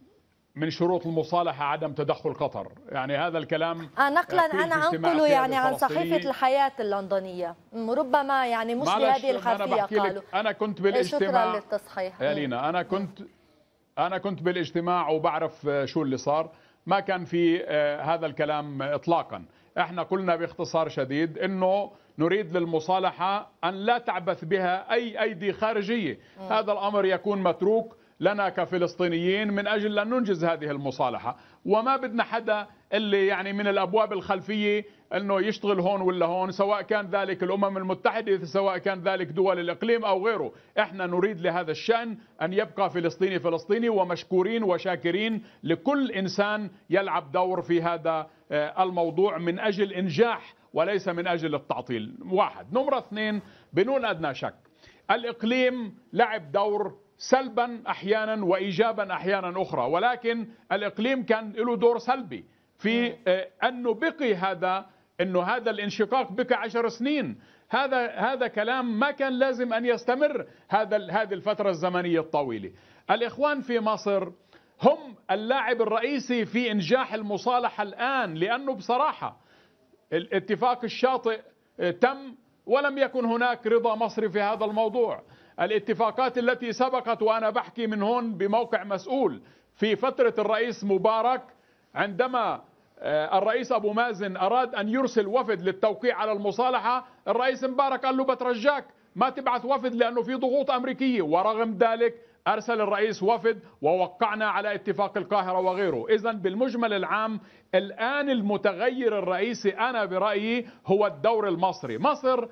من شروط المصالحة عدم تدخل قطر يعني هذا الكلام آه، نقلا آه، أنا أنقله يعني عن صحيفة الحياة اللندنية ربما يعني مش بهذه الخلفية قالوا أنا كنت آه، بالاجتماع شكرا للتصحيح يا لينا أنا كنت أنا كنت بالاجتماع وبعرف شو اللي صار ما كان في هذا الكلام إطلاقا احنا قلنا باختصار شديد انه نريد للمصالحه ان لا تعبث بها اي ايدي خارجيه، م. هذا الامر يكون متروك لنا كفلسطينيين من أجل أن ننجز هذه المصالحة وما بدنا حدا اللي يعني من الأبواب الخلفية أنه يشتغل هون ولا هون سواء كان ذلك الأمم المتحدة سواء كان ذلك دول الإقليم أو غيره إحنا نريد لهذا الشأن أن يبقى فلسطيني فلسطيني ومشكورين وشاكرين لكل إنسان يلعب دور في هذا آه، الموضوع من أجل إنجاح وليس من أجل التعطيل واحد نمرة اثنين بدون أدنى شك الإقليم لعب دور سلبا احيانا وايجابا احيانا اخرى ولكن الاقليم كان له دور سلبي في آه، انه بقي هذا انه هذا الانشقاق بقي عشر سنين هذا هذا كلام ما كان لازم ان يستمر هذا هذه الفتره الزمنيه الطويله الاخوان في مصر هم اللاعب الرئيسي في انجاح المصالحه الان لانه بصراحه الاتفاق الشاطئ آه، تم ولم يكن هناك رضا مصري في هذا الموضوع الاتفاقات التي سبقت وأنا بحكي من هون بموقع مسؤول في فترة الرئيس مبارك عندما آه، الرئيس أبو مازن أراد أن يرسل وفد للتوقيع على المصالحة الرئيس مبارك قال له بترجاك ما تبعث وفد لأنه في ضغوط أمريكية ورغم ذلك أرسل الرئيس وفد ووقعنا على اتفاق القاهرة وغيره إذا بالمجمل العام الآن المتغير الرئيسي أنا برأيي هو الدور المصري مصر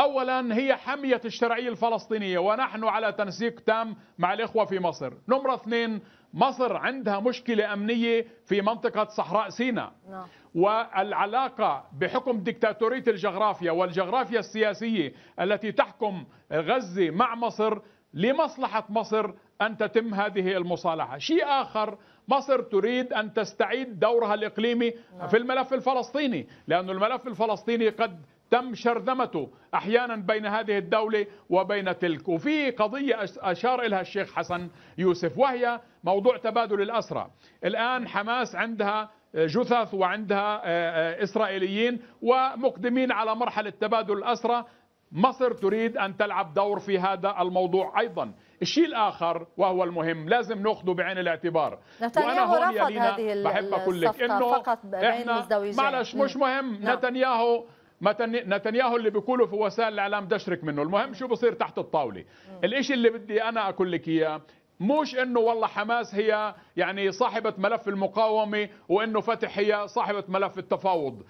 أولا هي حمية الشرعية الفلسطينية ونحن على تنسيق تام مع الإخوة في مصر نمرة اثنين مصر عندها مشكلة أمنية في منطقة صحراء سيناء نعم. والعلاقة بحكم دكتاتورية الجغرافيا والجغرافيا السياسية التي تحكم غزة مع مصر لمصلحة مصر أن تتم هذه المصالحة شيء آخر مصر تريد أن تستعيد دورها الإقليمي نعم. في الملف الفلسطيني لأن الملف الفلسطيني قد تم شرذمته احيانا بين هذه الدوله وبين تلك وفي قضيه اشار لها الشيخ حسن يوسف وهي موضوع تبادل الاسرى الان حماس عندها جثث وعندها آه، آه، اسرائيليين ومقدمين على مرحله تبادل الاسرى مصر تريد ان تلعب دور في هذا الموضوع ايضا الشيء الاخر وهو المهم لازم ناخذه بعين الاعتبار نتنياهو رفض هذه الصفقه فقط بين احنا معلش مش نعم. مهم نتنياهو نتنياهو اللي بيقوله في وسائل الاعلام دشرك منه المهم شو بصير تحت الطاوله الاشي اللي بدي انا اقول لك اياه مش انه والله حماس هي يعني صاحبه ملف المقاومه وانه فتح هي صاحبه ملف التفاوض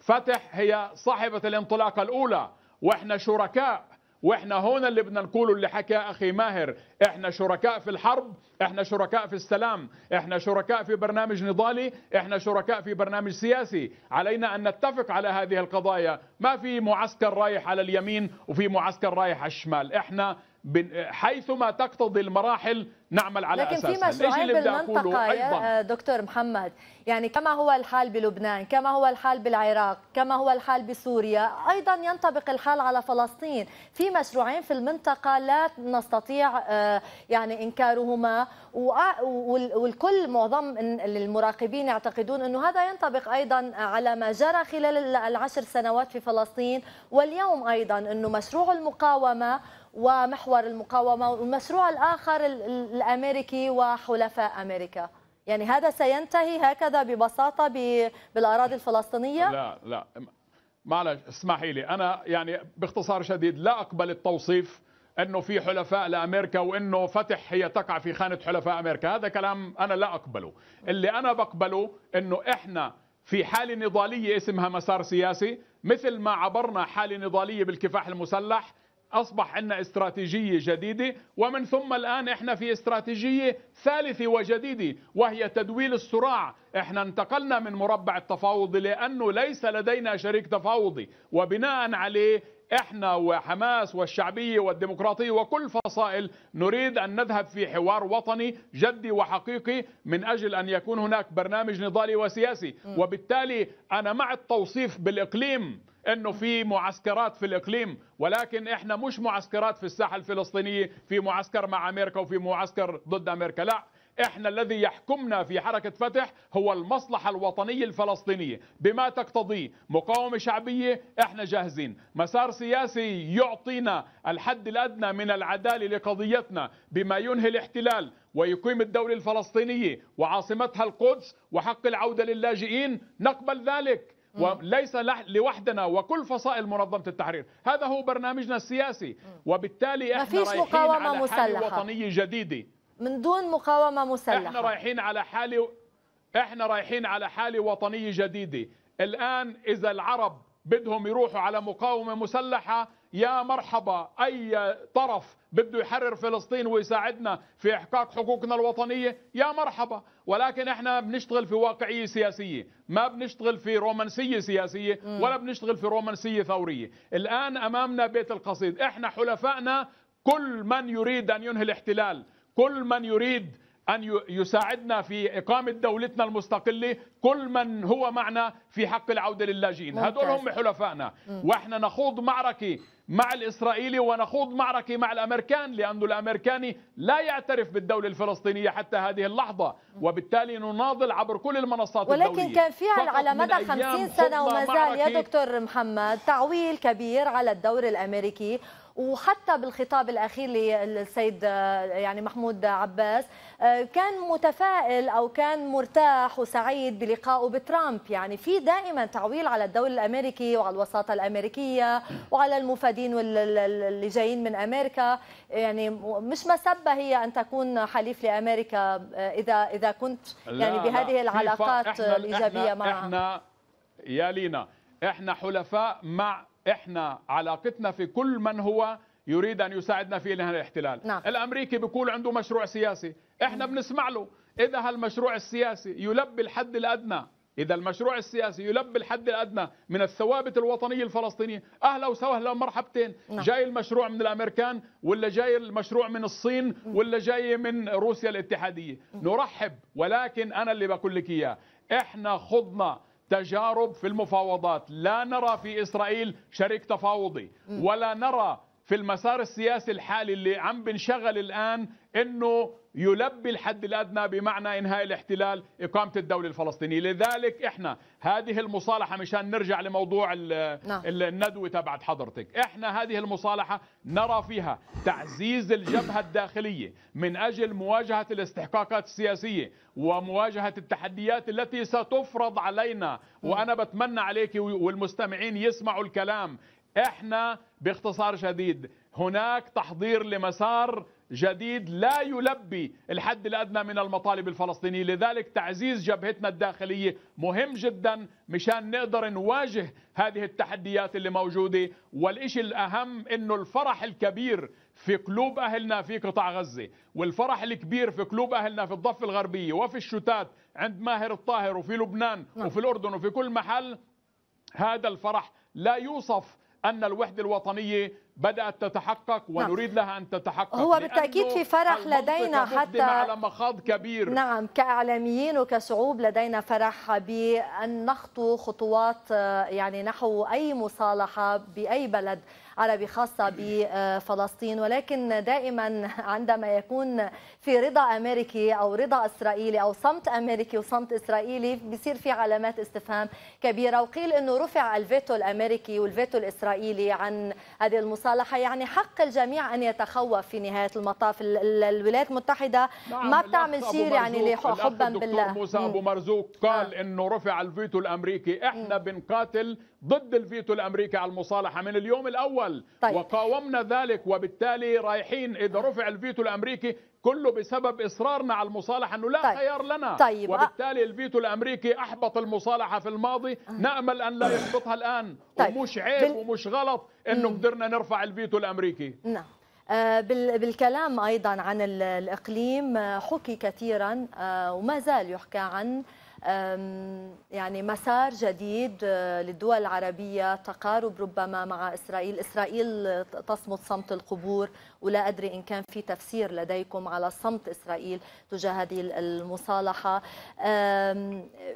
فتح هي صاحبه الانطلاقه الاولى واحنا شركاء واحنا هنا اللي بدنا نقوله اللي حكى اخي ماهر احنا شركاء في الحرب احنا شركاء في السلام احنا شركاء في برنامج نضالي احنا شركاء في برنامج سياسي علينا ان نتفق على هذه القضايا ما في معسكر رايح على اليمين وفي معسكر رايح على الشمال احنا حيثما تقتضي المراحل نعمل على لكن اساسها لكن في مشروعين بالمنطقه يا دكتور محمد يعني كما هو الحال بلبنان كما هو الحال بالعراق كما هو الحال بسوريا ايضا ينطبق الحال على فلسطين في مشروعين في المنطقه لا نستطيع آه، يعني انكارهما والكل معظم المراقبين يعتقدون انه هذا ينطبق ايضا على ما جرى خلال العشر سنوات في فلسطين واليوم ايضا انه مشروع المقاومه ومحور المقاومة والمشروع الآخر الأمريكي وحلفاء أمريكا يعني هذا سينتهي هكذا ببساطة بالأراضي الفلسطينية؟ لا لا معلش اسمحي لي أنا يعني باختصار شديد لا أقبل التوصيف أنه في حلفاء لأمريكا وأنه فتح هي تقع في خانة حلفاء أمريكا هذا كلام أنا لا أقبله اللي أنا بقبله أنه إحنا في حالة نضالية اسمها مسار سياسي مثل ما عبرنا حالة نضالية بالكفاح المسلح أصبح عندنا استراتيجية جديدة ومن ثم الآن إحنا في استراتيجية ثالثة وجديدة وهي تدويل الصراع إحنا انتقلنا من مربع التفاوض لأنه ليس لدينا شريك تفاوضي وبناء عليه احنا وحماس والشعبيه والديمقراطيه وكل فصائل نريد ان نذهب في حوار وطني جدي وحقيقي من اجل ان يكون هناك برنامج نضالي وسياسي وبالتالي انا مع التوصيف بالاقليم انه في معسكرات في الاقليم ولكن احنا مش معسكرات في الساحه الفلسطينيه في معسكر مع امريكا وفي معسكر ضد امريكا لا احنا الذي يحكمنا في حركه فتح هو المصلحه الوطنيه الفلسطينيه بما تقتضيه مقاومه شعبيه احنا جاهزين مسار سياسي يعطينا الحد الادنى من العداله لقضيتنا بما ينهي الاحتلال ويقيم الدوله الفلسطينيه وعاصمتها القدس وحق العوده للاجئين نقبل ذلك وليس لوحدنا وكل فصائل منظمة التحرير هذا هو برنامجنا السياسي وبالتالي احنا رايحين مقاومة على مسلحة. حالة وطنية جديدة من دون مقاومة مسلحة احنا رايحين على حالة احنا رايحين على حالة وطنية جديدة الآن إذا العرب بدهم يروحوا على مقاومة مسلحة يا مرحبا أي طرف بده يحرر فلسطين ويساعدنا في إحقاق حقوقنا الوطنية يا مرحبا ولكن احنا بنشتغل في واقعية سياسية ما بنشتغل في رومانسية سياسية ولا بنشتغل في رومانسية ثورية الآن أمامنا بيت القصيد احنا حلفائنا كل من يريد أن ينهي الاحتلال كل من يريد أن يساعدنا في إقامة دولتنا المستقلة كل من هو معنا في حق العودة للاجئين هدول هم حلفائنا وإحنا نخوض معركة مع الإسرائيلي ونخوض معركة مع الأمريكان لأن الأمريكاني لا يعترف بالدولة الفلسطينية حتى هذه اللحظة وبالتالي نناضل عبر كل المنصات ولكن الدولية ولكن كان في على مدى 50 سنة وما زال يا دكتور محمد تعويل كبير على الدور الأمريكي وحتى بالخطاب الاخير للسيد آه، يعني محمود عباس آه، كان متفائل او كان مرتاح وسعيد بلقائه بترامب يعني في دائما تعويل على الدولة الامريكي وعلى الوساطه الامريكيه وعلى المفادين اللي جايين من امريكا يعني مش مسبه هي ان تكون حليف لامريكا آه، اذا اذا كنت يعني بهذه العلاقات الايجابيه معها احنا يا لينا احنا حلفاء مع احنا علاقتنا في كل من هو يريد ان يساعدنا في انهاء الاحتلال نعم. الامريكي بيقول عنده مشروع سياسي احنا بنسمع له اذا هالمشروع السياسي يلبي الحد الادنى اذا المشروع السياسي يلبي الحد الادنى من الثوابت الوطنيه الفلسطينيه اهلا وسهلا مرحبتين نعم. جاي المشروع من الامريكان ولا جاي المشروع من الصين ولا جاي من روسيا الاتحاديه نرحب ولكن انا اللي بقول لك اياه احنا خضنا تجارب في المفاوضات لا نرى في إسرائيل شريك تفاوضي ولا نرى في المسار السياسي الحالي اللي عم بنشغل الآن أنه يلبي الحد الأدنى بمعنى إنهاء الاحتلال إقامة الدولة الفلسطينية لذلك إحنا هذه المصالحة مشان نرجع لموضوع نعم. الندوة تبعت حضرتك إحنا هذه المصالحة نرى فيها تعزيز الجبهة الداخلية من أجل مواجهة الاستحقاقات السياسية ومواجهة التحديات التي ستفرض علينا وأنا بتمنى عليك والمستمعين يسمعوا الكلام إحنا باختصار شديد هناك تحضير لمسار جديد لا يلبي الحد الأدنى من المطالب الفلسطينية لذلك تعزيز جبهتنا الداخلية مهم جدا مشان نقدر نواجه هذه التحديات اللي موجودة والإشي الأهم أنه الفرح الكبير في قلوب أهلنا في قطاع غزة والفرح الكبير في قلوب أهلنا في الضفة الغربية وفي الشتات عند ماهر الطاهر وفي لبنان نعم. وفي الأردن وفي كل محل هذا الفرح لا يوصف أن الوحدة الوطنية بدأت تتحقق نعم. ونريد لها أن تتحقق هو بالتأكيد في فرح لدينا حتى على مخاض كبير نعم كإعلاميين وكشعوب لدينا فرح بأن نخطو خطوات آه، يعني نحو أي مصالحة بأي بلد عربي خاصة بفلسطين ولكن دائما عندما يكون في رضا أمريكي أو رضا إسرائيلي أو صمت أمريكي وصمت إسرائيلي بيصير في علامات استفهام كبيرة وقيل أنه رفع الفيتو الأمريكي والفيتو الإسرائيلي عن هذه المصالحة يعني حق الجميع أن يتخوف في نهاية المطاف الولايات المتحدة نعم، ما بتعمل شيء يعني حبا بالله موسى أبو مرزوق قال آه. أنه رفع الفيتو الأمريكي إحنا بنقاتل ضد الفيتو الأمريكي على المصالحة من اليوم الأول الدول طيب. وقاومنا ذلك وبالتالي رايحين إذا رفع الفيتو الأمريكي كله بسبب اصرارنا على المصالحه انه لا طيب. خيار لنا طيب. وبالتالي الفيتو الامريكي احبط المصالحه في الماضي آه. نامل ان لا يحبطها الان طيب. ومش عيب بال... ومش غلط انه قدرنا نرفع الفيتو الامريكي نعم آه، بالكلام ايضا عن الاقليم آه، حكي كثيرا وما زال يحكى عن يعني مسار جديد آه، للدول العربية تقارب ربما مع إسرائيل إسرائيل تصمت صمت القبور ولا أدري إن كان في تفسير لديكم على صمت إسرائيل تجاه هذه المصالحة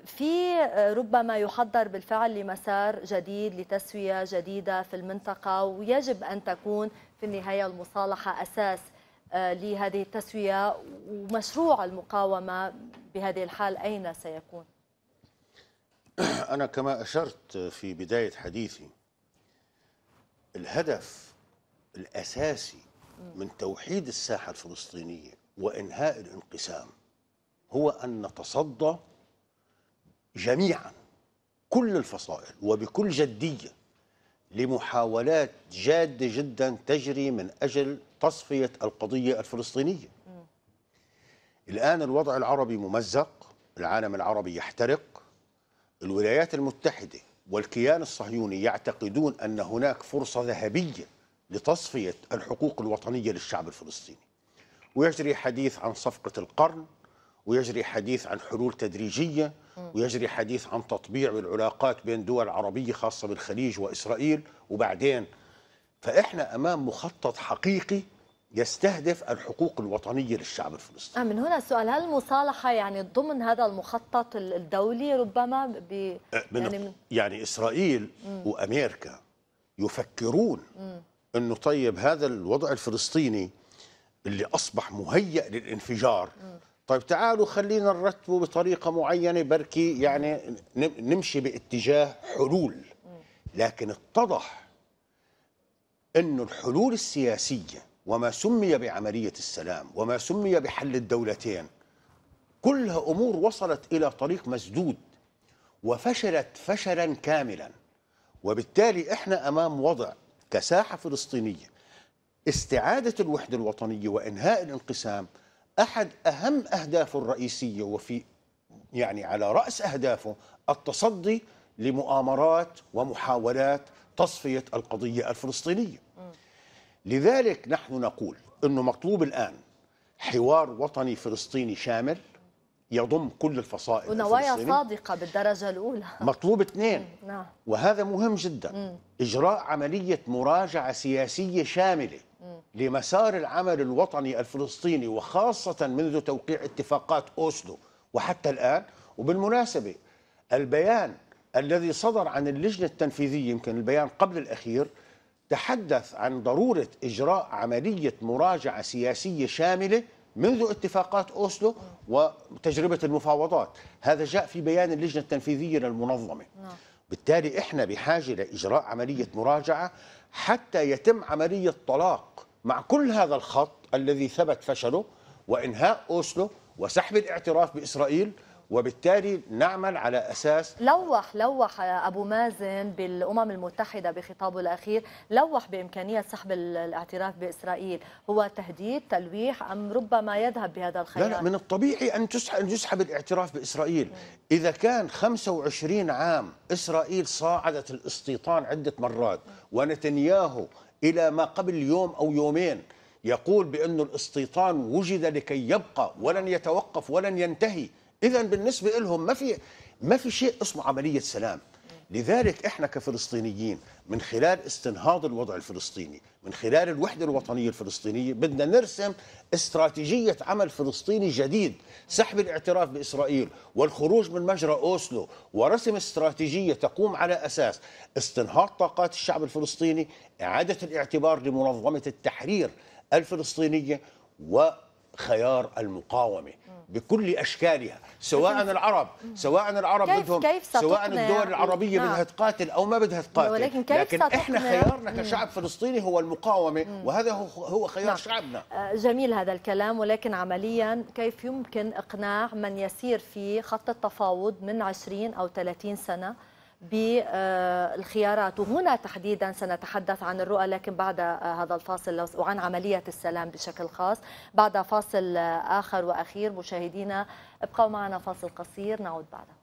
في آه، ربما يحضر بالفعل لمسار جديد لتسوية جديدة في المنطقة ويجب أن تكون في النهاية المصالحة أساس آه، لهذه التسوية ومشروع المقاومة بهذه الحال أين سيكون؟ [clears throat] أنا كما أشرت في بداية حديثي الهدف الأساسي من توحيد الساحة الفلسطينية وإنهاء الانقسام هو أن نتصدى جميعا كل الفصائل وبكل جدية لمحاولات جادة جدا تجري من أجل تصفية القضية الفلسطينية الآن الوضع العربي ممزق العالم العربي يحترق الولايات المتحدة والكيان الصهيوني يعتقدون أن هناك فرصة ذهبية لتصفية الحقوق الوطنية للشعب الفلسطيني ويجري حديث عن صفقة القرن ويجري حديث عن حلول تدريجية ويجري حديث عن تطبيع بالعلاقات بين دول عربية خاصة بالخليج وإسرائيل وبعدين فإحنا أمام مخطط حقيقي يستهدف الحقوق الوطنية للشعب الفلسطيني من هنا السؤال هل المصالحة يعني ضمن هذا المخطط الدولي ربما ب... أه، يعني, من... يعني إسرائيل مم. وأمريكا يفكرون أنه طيب هذا الوضع الفلسطيني اللي أصبح مهيأ للانفجار مم. طيب تعالوا خلينا نرتبه بطريقة معينة بركي يعني نمشي باتجاه حلول لكن اتضح أن الحلول السياسية وما سمي بعملية السلام وما سمي بحل الدولتين كلها أمور وصلت إلى طريق مسدود وفشلت فشلا كاملا وبالتالي إحنا أمام وضع كساحة فلسطينية استعادة الوحدة الوطنية وإنهاء الانقسام أحد أهم أهدافه الرئيسية وفي يعني على رأس أهدافه التصدي لمؤامرات ومحاولات تصفيه القضيه الفلسطينيه. لذلك نحن نقول انه مطلوب الان حوار وطني فلسطيني شامل يضم كل الفصائل ونوايا صادقة بالدرجة الأولى مطلوب اثنين [laughs] نعم. وهذا مهم جدا إجراء عملية مراجعة سياسية شاملة لمسار العمل الوطني الفلسطيني وخاصة منذ توقيع اتفاقات أوسلو وحتى الآن وبالمناسبة البيان الذي صدر عن اللجنة التنفيذية يمكن البيان قبل الأخير تحدث عن ضرورة إجراء عملية مراجعة سياسية شاملة منذ اتفاقات أوسلو وتجربة المفاوضات هذا جاء في بيان اللجنة التنفيذية للمنظمة نعم. بالتالي إحنا بحاجة لإجراء عملية مراجعة حتى يتم عملية طلاق مع كل هذا الخط الذي ثبت فشله وإنهاء أوسلو وسحب الاعتراف بإسرائيل وبالتالي نعمل على اساس لوح لوح ابو مازن بالامم المتحده بخطابه الاخير لوح بامكانيه سحب الاعتراف باسرائيل هو تهديد تلويح ام ربما يذهب بهذا الخيار لا, لا من الطبيعي ان يسحب الاعتراف باسرائيل اذا كان 25 عام اسرائيل صاعدت الاستيطان عده مرات ونتنياهو الى ما قبل يوم او يومين يقول بأن الاستيطان وجد لكي يبقى ولن يتوقف ولن ينتهي اذا بالنسبه لهم ما في ما في شيء اسمه عمليه سلام لذلك احنا كفلسطينيين من خلال استنهاض الوضع الفلسطيني من خلال الوحده الوطنيه الفلسطينيه بدنا نرسم استراتيجيه عمل فلسطيني جديد سحب الاعتراف باسرائيل والخروج من مجرى اوسلو ورسم استراتيجيه تقوم على اساس استنهاض طاقات الشعب الفلسطيني اعاده الاعتبار لمنظمه التحرير الفلسطينيه و خيار المقاومة بكل أشكالها سواء العرب سواء العرب كيف بدهم سواء الدول يعني؟ العربية نعم. بدها تقاتل أو ما بدها تقاتل ولكن كيف لكن إحنا خيارنا كشعب فلسطيني هو المقاومة وهذا هو خيار نعم. شعبنا آه، جميل هذا الكلام ولكن عمليا كيف يمكن إقناع من يسير في خط التفاوض من 20 أو 30 سنة بالخيارات وهنا تحديدا سنتحدث عن الرؤى لكن بعد آه، هذا الفاصل وعن عملية السلام بشكل خاص بعد فاصل آه، آخر وأخير مشاهدينا ابقوا معنا فاصل قصير نعود بعده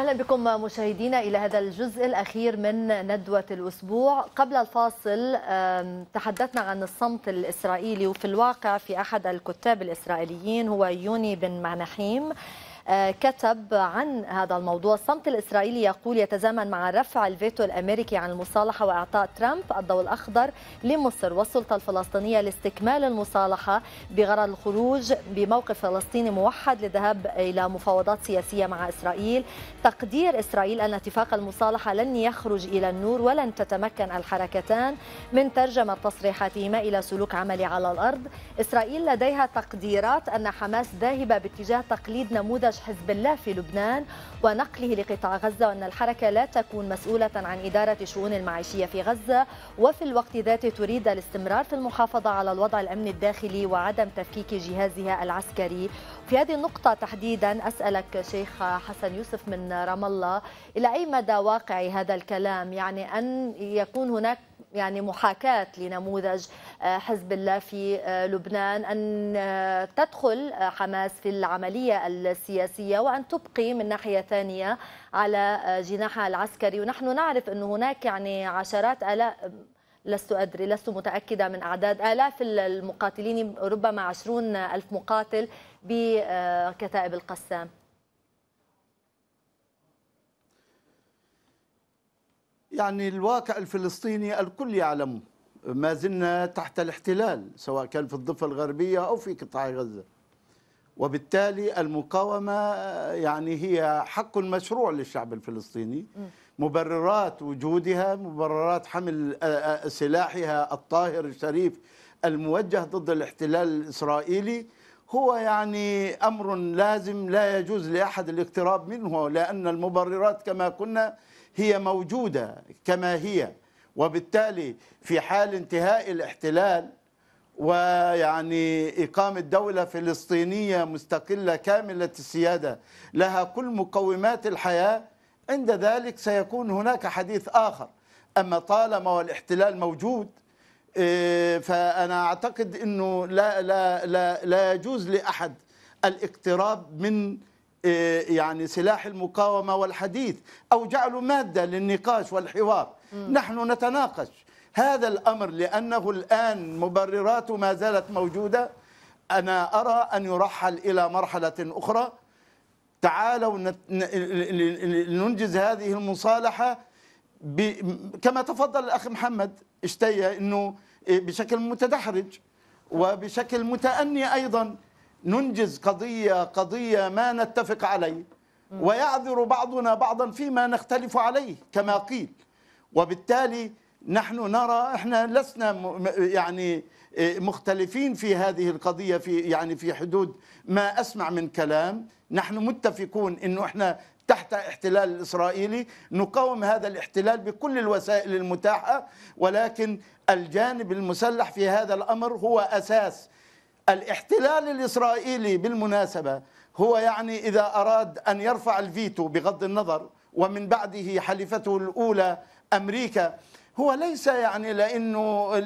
أهلا بكم مشاهدينا إلى هذا الجزء الأخير من ندوة الأسبوع قبل الفاصل تحدثنا عن الصمت الإسرائيلي وفي الواقع في أحد الكتاب الإسرائيليين هو يوني بن مانحيم آه، كتب عن هذا الموضوع الصمت الإسرائيلي يقول يتزامن مع رفع الفيتو الأمريكي عن المصالحة وإعطاء ترامب الضوء الأخضر لمصر والسلطة الفلسطينية لاستكمال المصالحة بغرض الخروج بموقف فلسطيني موحد للذهاب إلى مفاوضات سياسية مع إسرائيل تقدير إسرائيل أن اتفاق المصالحة لن يخرج إلى النور ولن تتمكن الحركتان من ترجمة تصريحاتهما إلى سلوك عملي على الأرض إسرائيل لديها تقديرات أن حماس ذاهبة باتجاه تقليد نموذج حزب الله في لبنان ونقله لقطاع غزة وأن الحركة لا تكون مسؤولة عن إدارة شؤون المعيشية في غزة وفي الوقت ذاته تريد الاستمرار في المحافظة على الوضع الأمني الداخلي وعدم تفكيك جهازها العسكري في هذه النقطة تحديدا أسألك شيخ حسن يوسف من رام الله إلى أي مدى واقعي هذا الكلام يعني أن يكون هناك يعني محاكاة لنموذج آه، حزب الله في آه، لبنان أن آه، تدخل حماس في العملية السياسية وأن تبقي من ناحية ثانية على جناحها العسكري ونحن نعرف أن هناك يعني عشرات آلاف لست أدري لست متأكدة من أعداد آلاف المقاتلين ربما عشرون ألف مقاتل بكتائب القسام يعني الواقع الفلسطيني الكل يعلم ما زلنا تحت الاحتلال سواء كان في الضفة الغربية أو في قطاع غزة وبالتالي المقاومة يعني هي حق مشروع للشعب الفلسطيني مبررات وجودها مبررات حمل سلاحها الطاهر الشريف الموجه ضد الاحتلال الإسرائيلي هو يعني أمر لازم لا يجوز لأحد الاقتراب منه لأن المبررات كما قلنا هي موجودة كما هي وبالتالي في حال انتهاء الاحتلال ويعني إقامة دولة فلسطينية مستقلة كاملة السيادة لها كل مقومات الحياة عند ذلك سيكون هناك حديث آخر أما طالما والاحتلال موجود آه، فأنا أعتقد أنه لا, لا, لا, لا يجوز لأحد الاقتراب من إيه، يعني سلاح المقاومة والحديث أو جعلوا مادة للنقاش والحوار م. نحن نتناقش هذا الأمر لأنه الآن مبرراته ما زالت موجودة أنا أرى أن يرحل إلى مرحلة أخرى تعالوا ننجز هذه المصالحة ب... كما تفضل الأخ محمد اشتيا أنه إيه، بشكل متدحرج وبشكل متأني أيضا ننجز قضية قضية ما نتفق عليه ويعذر بعضنا بعضا فيما نختلف عليه كما قيل وبالتالي نحن نرى احنا لسنا يعني إيه، مختلفين في هذه القضيه في يعني في حدود ما اسمع من كلام نحن متفقون انه احنا تحت احتلال الاسرائيلي نقاوم هذا الاحتلال بكل الوسائل المتاحه ولكن الجانب المسلح في هذا الامر هو اساس الاحتلال الإسرائيلي بالمناسبة هو يعني إذا أراد أن يرفع الفيتو بغض النظر ومن بعده حليفته الأولى أمريكا هو ليس يعني لانه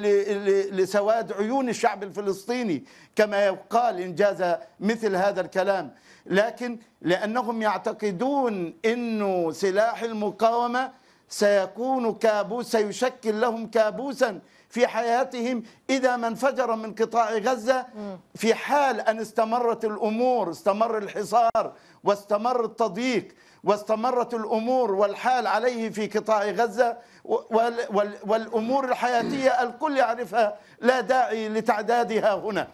لسواد عيون الشعب الفلسطيني كما يقال ان جاز مثل هذا الكلام لكن لانهم يعتقدون انه سلاح المقاومه سيكون كابوس سيشكل لهم كابوسا في حياتهم إذا ما انفجر من قطاع غزة في حال أن استمرت الأمور استمر الحصار واستمر التضييق واستمرت الأمور والحال عليه في قطاع غزة والأمور الحياتية الكل يعرفها لا داعي لتعدادها هنا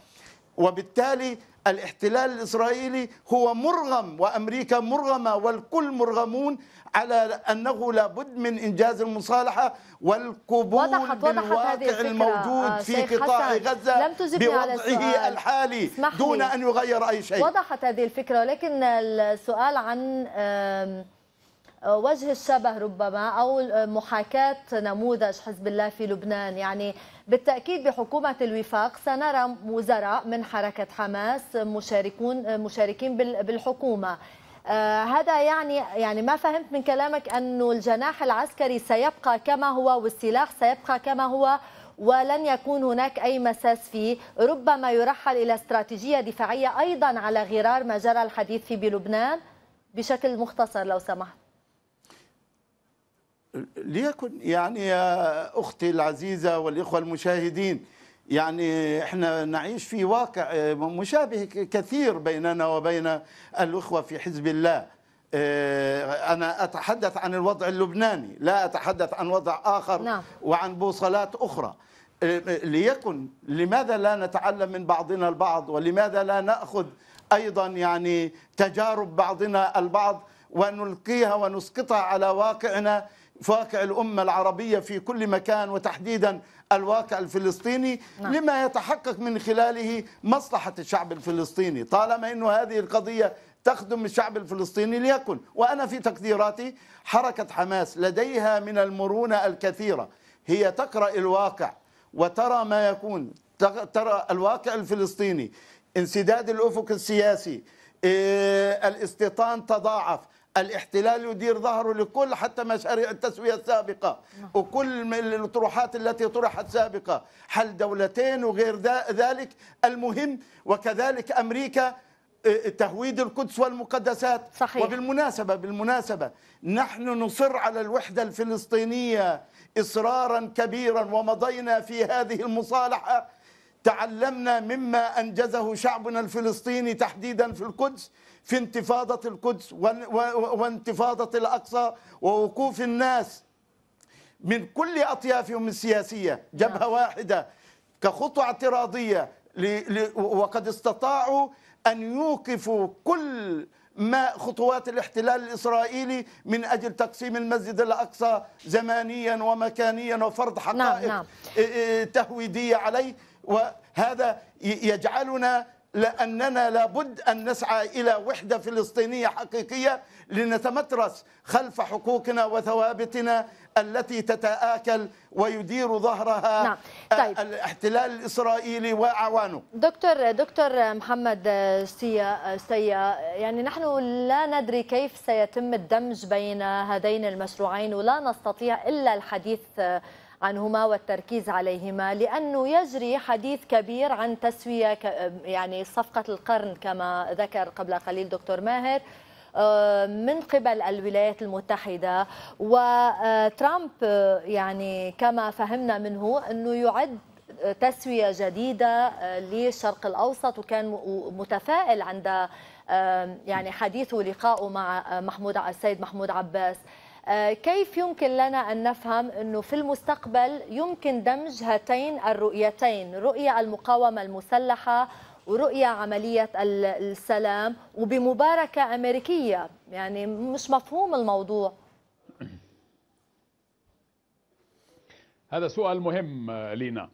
وبالتالي الاحتلال الإسرائيلي هو مرغم وأمريكا مرغمة والكل مرغمون على أنه لابد من إنجاز المصالحة والقبول وضحت بالواقع وضحت الموجود في قطاع غزة لم بوضعه على الحالي دون أن يغير أي شيء وضحت هذه الفكرة ولكن السؤال عن وجه الشبه ربما أو محاكاة نموذج حزب الله في لبنان يعني بالتأكيد بحكومة الوفاق سنرى وزراء من حركة حماس مشاركون مشاركين بالحكومة آه، هذا يعني يعني ما فهمت من كلامك أنه الجناح العسكري سيبقى كما هو والسلاح سيبقى كما هو ولن يكون هناك أي مساس فيه ربما يرحل إلى استراتيجية دفاعية أيضا على غرار ما جرى الحديث في بلبنان بشكل مختصر لو سمحت ليكن يعني يا أختي العزيزة والإخوة المشاهدين يعني احنا نعيش في واقع آه، مشابه كثير بيننا وبين الإخوة في حزب الله آه، أنا أتحدث عن الوضع اللبناني لا أتحدث عن وضع آخر نعم. وعن بوصلات أخرى آه، ليكن لماذا لا نتعلم من بعضنا البعض ولماذا لا نأخذ أيضا يعني تجارب بعضنا البعض ونلقيها ونسقطها على واقعنا واقع الأمة العربية في كل مكان وتحديدا الواقع الفلسطيني نعم. لما يتحقق من خلاله مصلحة الشعب الفلسطيني طالما أنه هذه القضية تخدم الشعب الفلسطيني ليكن وأنا في تقديراتي حركة حماس لديها من المرونة الكثيرة هي تقرأ الواقع وترى ما يكون ترى الواقع الفلسطيني انسداد الأفق السياسي إيه، الاستيطان تضاعف الاحتلال يدير ظهره لكل حتى مشاريع التسويه السابقه نعم. وكل الاطروحات التي طرحت سابقه حل دولتين وغير ذلك المهم وكذلك امريكا آه، تهويد القدس والمقدسات صحيح. وبالمناسبة بالمناسبة نحن نصر على الوحدة الفلسطينية إصرارا كبيرا ومضينا في هذه المصالحة تعلمنا مما أنجزه شعبنا الفلسطيني تحديدا في القدس في انتفاضة القدس وانتفاضة الأقصى ووقوف الناس من كل أطيافهم السياسية جبهة نعم. واحدة كخطوة اعتراضية وقد استطاعوا أن يوقفوا كل ما خطوات الاحتلال الإسرائيلي من أجل تقسيم المسجد الأقصى زمانيا ومكانيا وفرض نعم، حقائق نعم نعم. تهويدية عليه وهذا يجعلنا لأننا لابد أن نسعى إلى وحدة فلسطينية حقيقية لنتمترس خلف حقوقنا وثوابتنا التي تتآكل ويدير ظهرها نعم. طيب. الاحتلال الإسرائيلي وأعوانه دكتور دكتور محمد آه، سيا آه، سيا يعني نحن لا ندري كيف سيتم الدمج بين هذين المشروعين ولا نستطيع إلا الحديث آه، عنهما والتركيز عليهما لأنه يجري حديث كبير عن تسوية يعني صفقة القرن كما ذكر قبل قليل دكتور ماهر آه، من قبل الولايات المتحدة وترامب آه، آه، يعني كما فهمنا منه أنه يعد تسوية جديدة للشرق الأوسط وكان متفائل عند يعني حديثه ولقائه مع محمود السيد محمود عباس آه، كيف يمكن لنا أن نفهم أنه في المستقبل يمكن دمج هاتين الرؤيتين رؤية المقاومة المسلحة ورؤية عملية السلام وبمباركة أمريكية يعني مش مفهوم الموضوع [clears throat] هذا سؤال مهم آه، لينا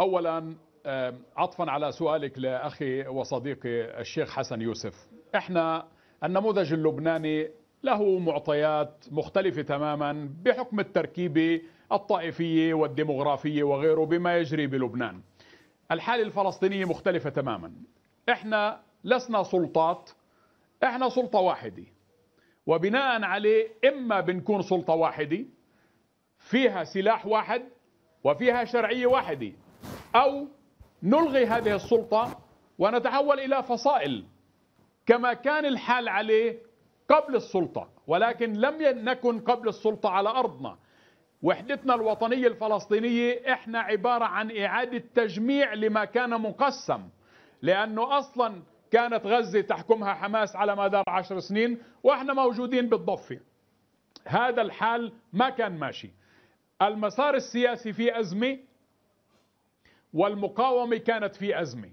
أولا آه، عطفا على سؤالك لأخي وصديقي الشيخ حسن يوسف احنا النموذج اللبناني له معطيات مختلفة تماما بحكم التركيبة الطائفية والديمغرافية وغيره بما يجري بلبنان الحالة الفلسطينية مختلفة تماما احنا لسنا سلطات احنا سلطة واحدة وبناء عليه اما بنكون سلطة واحدة فيها سلاح واحد وفيها شرعية واحدة او نلغي هذه السلطة ونتحول الى فصائل كما كان الحال عليه قبل السلطة ولكن لم نكن قبل السلطة على أرضنا وحدتنا الوطنية الفلسطينية احنا عبارة عن إعادة تجميع لما كان مقسم لأنه أصلا كانت غزة تحكمها حماس على مدار عشر سنين وإحنا موجودين بالضفة هذا الحال ما كان ماشي المسار السياسي في أزمة والمقاومة كانت في أزمة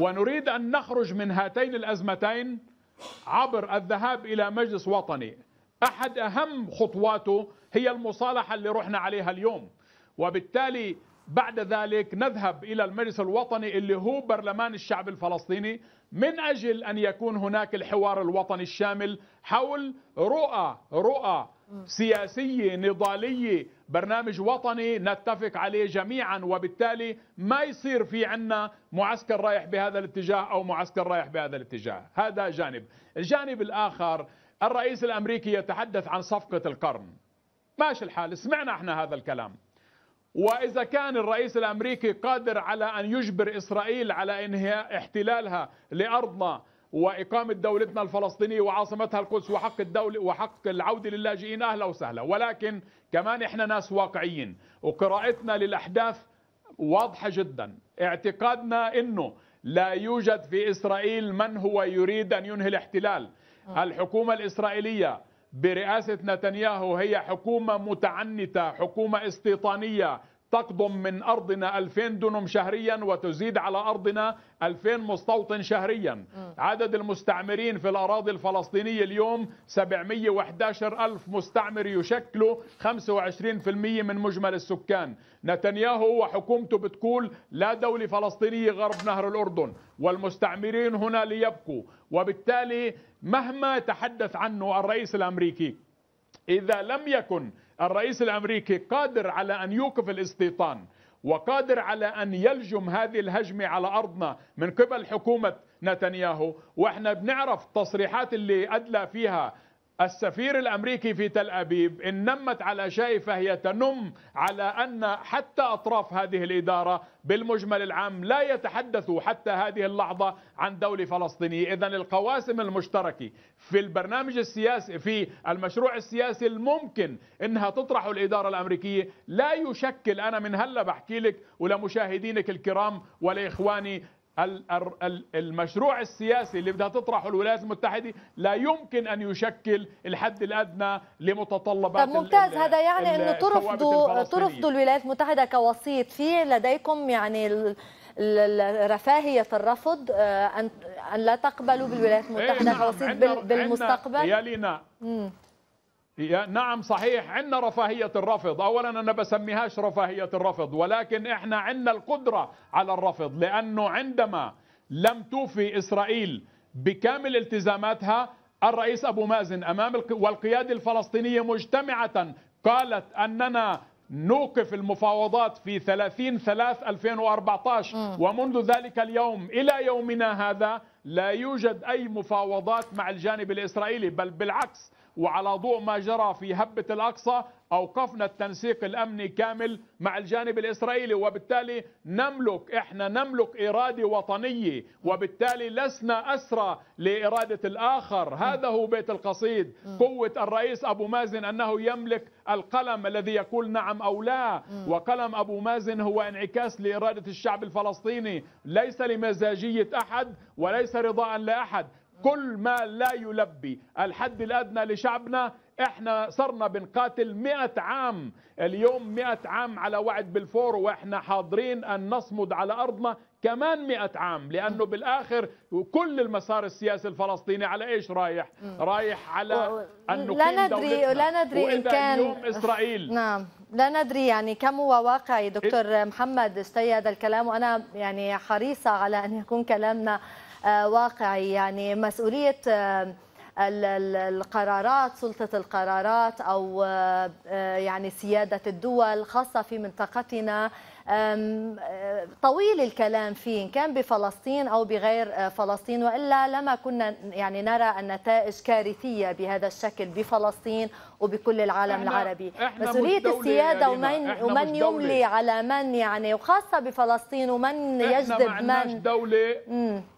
ونريد أن نخرج من هاتين الأزمتين عبر الذهاب إلى مجلس وطني أحد أهم خطواته هي المصالحة اللي رحنا عليها اليوم وبالتالي بعد ذلك نذهب إلى المجلس الوطني اللي هو برلمان الشعب الفلسطيني من أجل أن يكون هناك الحوار الوطني الشامل حول رؤى رؤى سياسية نضالية برنامج وطني نتفق عليه جميعا وبالتالي ما يصير في عنا معسكر رايح بهذا الاتجاه أو معسكر رايح بهذا الاتجاه هذا جانب الجانب الآخر الرئيس الأمريكي يتحدث عن صفقة القرن ماشي الحال سمعنا احنا هذا الكلام وإذا كان الرئيس الأمريكي قادر على أن يجبر إسرائيل على إنهاء احتلالها لأرضنا وإقامة دولتنا الفلسطينية وعاصمتها القدس وحق الدولة وحق العودة للاجئين أهلا وسهلا ولكن كمان إحنا ناس واقعيين وقراءتنا للأحداث واضحة جدا اعتقادنا أنه لا يوجد في إسرائيل من هو يريد أن ينهي الاحتلال آه. الحكومة الإسرائيلية برئاسة نتنياهو هي حكومة متعنتة حكومة استيطانية تقضم من أرضنا 2000 دونم شهريا وتزيد على أرضنا 2000 مستوطن شهريا عدد المستعمرين في الأراضي الفلسطينية اليوم 711 ألف مستعمر يشكلوا 25% من مجمل السكان نتنياهو وحكومته بتقول لا دولة فلسطينية غرب نهر الأردن والمستعمرين هنا ليبقوا وبالتالي مهما تحدث عنه الرئيس الأمريكي إذا لم يكن الرئيس الامريكي قادر على ان يوقف الاستيطان وقادر على ان يلجم هذه الهجمه على ارضنا من قبل حكومه نتنياهو واحنا بنعرف التصريحات اللي ادلى فيها السفير الامريكي في تل ابيب ان نمت على شيء فهي تنم على ان حتى اطراف هذه الاداره بالمجمل العام لا يتحدثوا حتى هذه اللحظه عن دوله فلسطينيه، اذا القواسم المشتركه في البرنامج السياسي في المشروع السياسي الممكن انها تطرحه الاداره الامريكيه لا يشكل انا من هلا بحكي لك ولمشاهدينك الكرام ولاخواني المشروع السياسي اللي بدها تطرحه الولايات المتحدة لا يمكن أن يشكل الحد الأدنى لمتطلبات ممتاز هذا يعني أنه ترفضوا ترفضوا الولايات المتحدة كوسيط في لديكم يعني رفاهية الرفض آه، أن لا تقبلوا بالولايات المتحدة إيه، نعم. كوسيط بالمستقبل يا لينا نعم صحيح عندنا رفاهية الرفض أولا أنا بسميهاش رفاهية الرفض ولكن إحنا عندنا القدرة على الرفض لأنه عندما لم توفي إسرائيل بكامل التزاماتها الرئيس أبو مازن أمام والقيادة الفلسطينية مجتمعة قالت أننا نوقف المفاوضات في 30 3 2014 ومنذ ذلك اليوم إلى يومنا هذا لا يوجد أي مفاوضات مع الجانب الإسرائيلي بل بالعكس وعلى ضوء ما جرى في هبة الأقصى أوقفنا التنسيق الأمني كامل مع الجانب الإسرائيلي وبالتالي نملك إحنا نملك إرادة وطنية وبالتالي لسنا أسرى لإرادة الآخر هذا هو بيت القصيد قوة الرئيس أبو مازن أنه يملك القلم الذي يقول نعم أو لا وقلم أبو مازن هو انعكاس لإرادة الشعب الفلسطيني ليس لمزاجية أحد وليس رضاء لأحد كل ما لا يلبي الحد الأدنى لشعبنا احنا صرنا بنقاتل مئة عام اليوم مئة عام على وعد بالفور واحنا حاضرين أن نصمد على أرضنا كمان مئة عام لأنه بالآخر كل المسار السياسي الفلسطيني على إيش رايح رايح على أن لا ندري لا ندري إن كان اليوم إسرائيل نعم لا ندري يعني كم هو واقعي دكتور إيه. محمد استي الكلام وأنا يعني حريصة على أن يكون كلامنا آه، واقعي يعني مسؤولية آه، القرارات سلطة القرارات أو آه، يعني سيادة الدول خاصة في منطقتنا طويل الكلام فيه إن كان بفلسطين أو بغير فلسطين وإلا لما كنا يعني نرى النتائج كارثية بهذا الشكل بفلسطين وبكل العالم العربي مسؤوليه السياده ومن ومن يملي على من يعني وخاصه بفلسطين ومن يجذب من ما عندناش دوله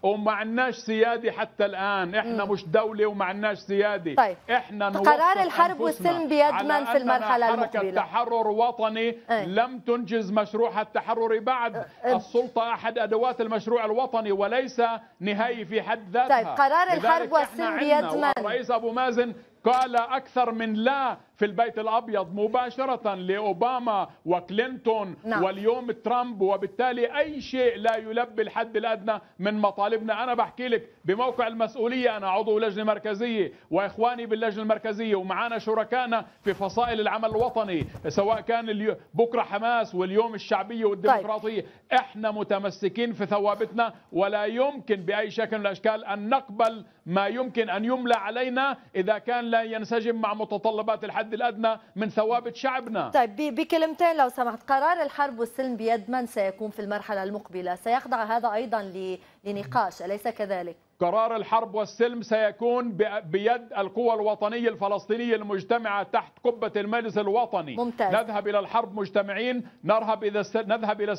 وما عندناش سياده حتى الان احنا مم. مش دوله وما عندناش سياده طيب. احنا قرار الحرب والسلم بيد من في المرحله المقبله حركه تحرر وطني أي. لم تنجز مشروع التحرر بعد أه. السلطه احد ادوات المشروع الوطني وليس نهائي في حد ذاتها طيب قرار الحرب والسلم بيد من الرئيس ابو مازن قال أكثر من لا في البيت الأبيض مباشرة لأوباما وكلينتون نعم. واليوم ترامب وبالتالي أي شيء لا يلبي الحد الأدنى من مطالبنا أنا بحكي لك بموقع المسؤولية أنا عضو لجنة مركزية وإخواني باللجنة المركزية ومعانا شركائنا في فصائل العمل الوطني سواء كان بكرة حماس واليوم الشعبية والديمقراطية طيب. إحنا متمسكين في ثوابتنا ولا يمكن بأي شكل من الأشكال أن نقبل ما يمكن أن يملى علينا إذا كان لا ينسجم مع متطلبات الحد الأدنى من ثوابت شعبنا طيب بكلمتين لو سمحت قرار الحرب والسلم بيد من سيكون في المرحلة المقبلة سيخضع هذا أيضا لنقاش أليس كذلك؟ قرار الحرب والسلم سيكون بيد القوى الوطنية الفلسطينية المجتمعة تحت قبة المجلس الوطني ممتاز. نذهب إلى الحرب مجتمعين إذا إلى نذهب إلى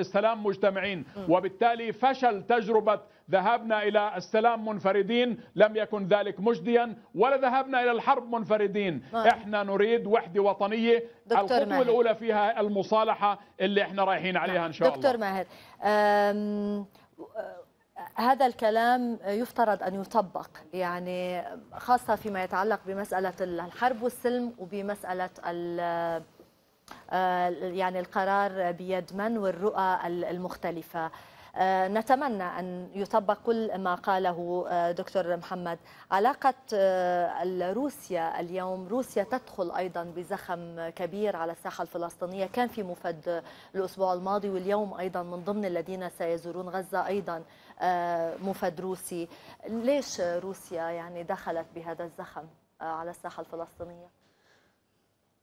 السلام مجتمعين م. وبالتالي فشل تجربة ذهبنا إلى السلام منفردين لم يكن ذلك مجديا ولا ذهبنا إلى الحرب منفردين م. نعم. احنا نريد وحدة وطنية الخطوة ماهر. الأولى فيها المصالحة اللي احنا رايحين عليها نعم. إن شاء دكتور الله دكتور ماهر هذا الكلام يفترض أن يطبق يعني خاصة فيما يتعلق بمسألة الحرب والسلم وبمسألة آه، يعني القرار بيد من والرؤى المختلفة آه، نتمنى أن يطبق كل ما قاله آه، دكتور محمد علاقة روسيا اليوم روسيا تدخل أيضا بزخم كبير على الساحة الفلسطينية كان في مفد الأسبوع الماضي واليوم أيضا من ضمن الذين سيزورون غزة أيضا آه، مفاد روسي ليش روسيا يعني دخلت بهذا الزخم آه، على الساحه الفلسطينيه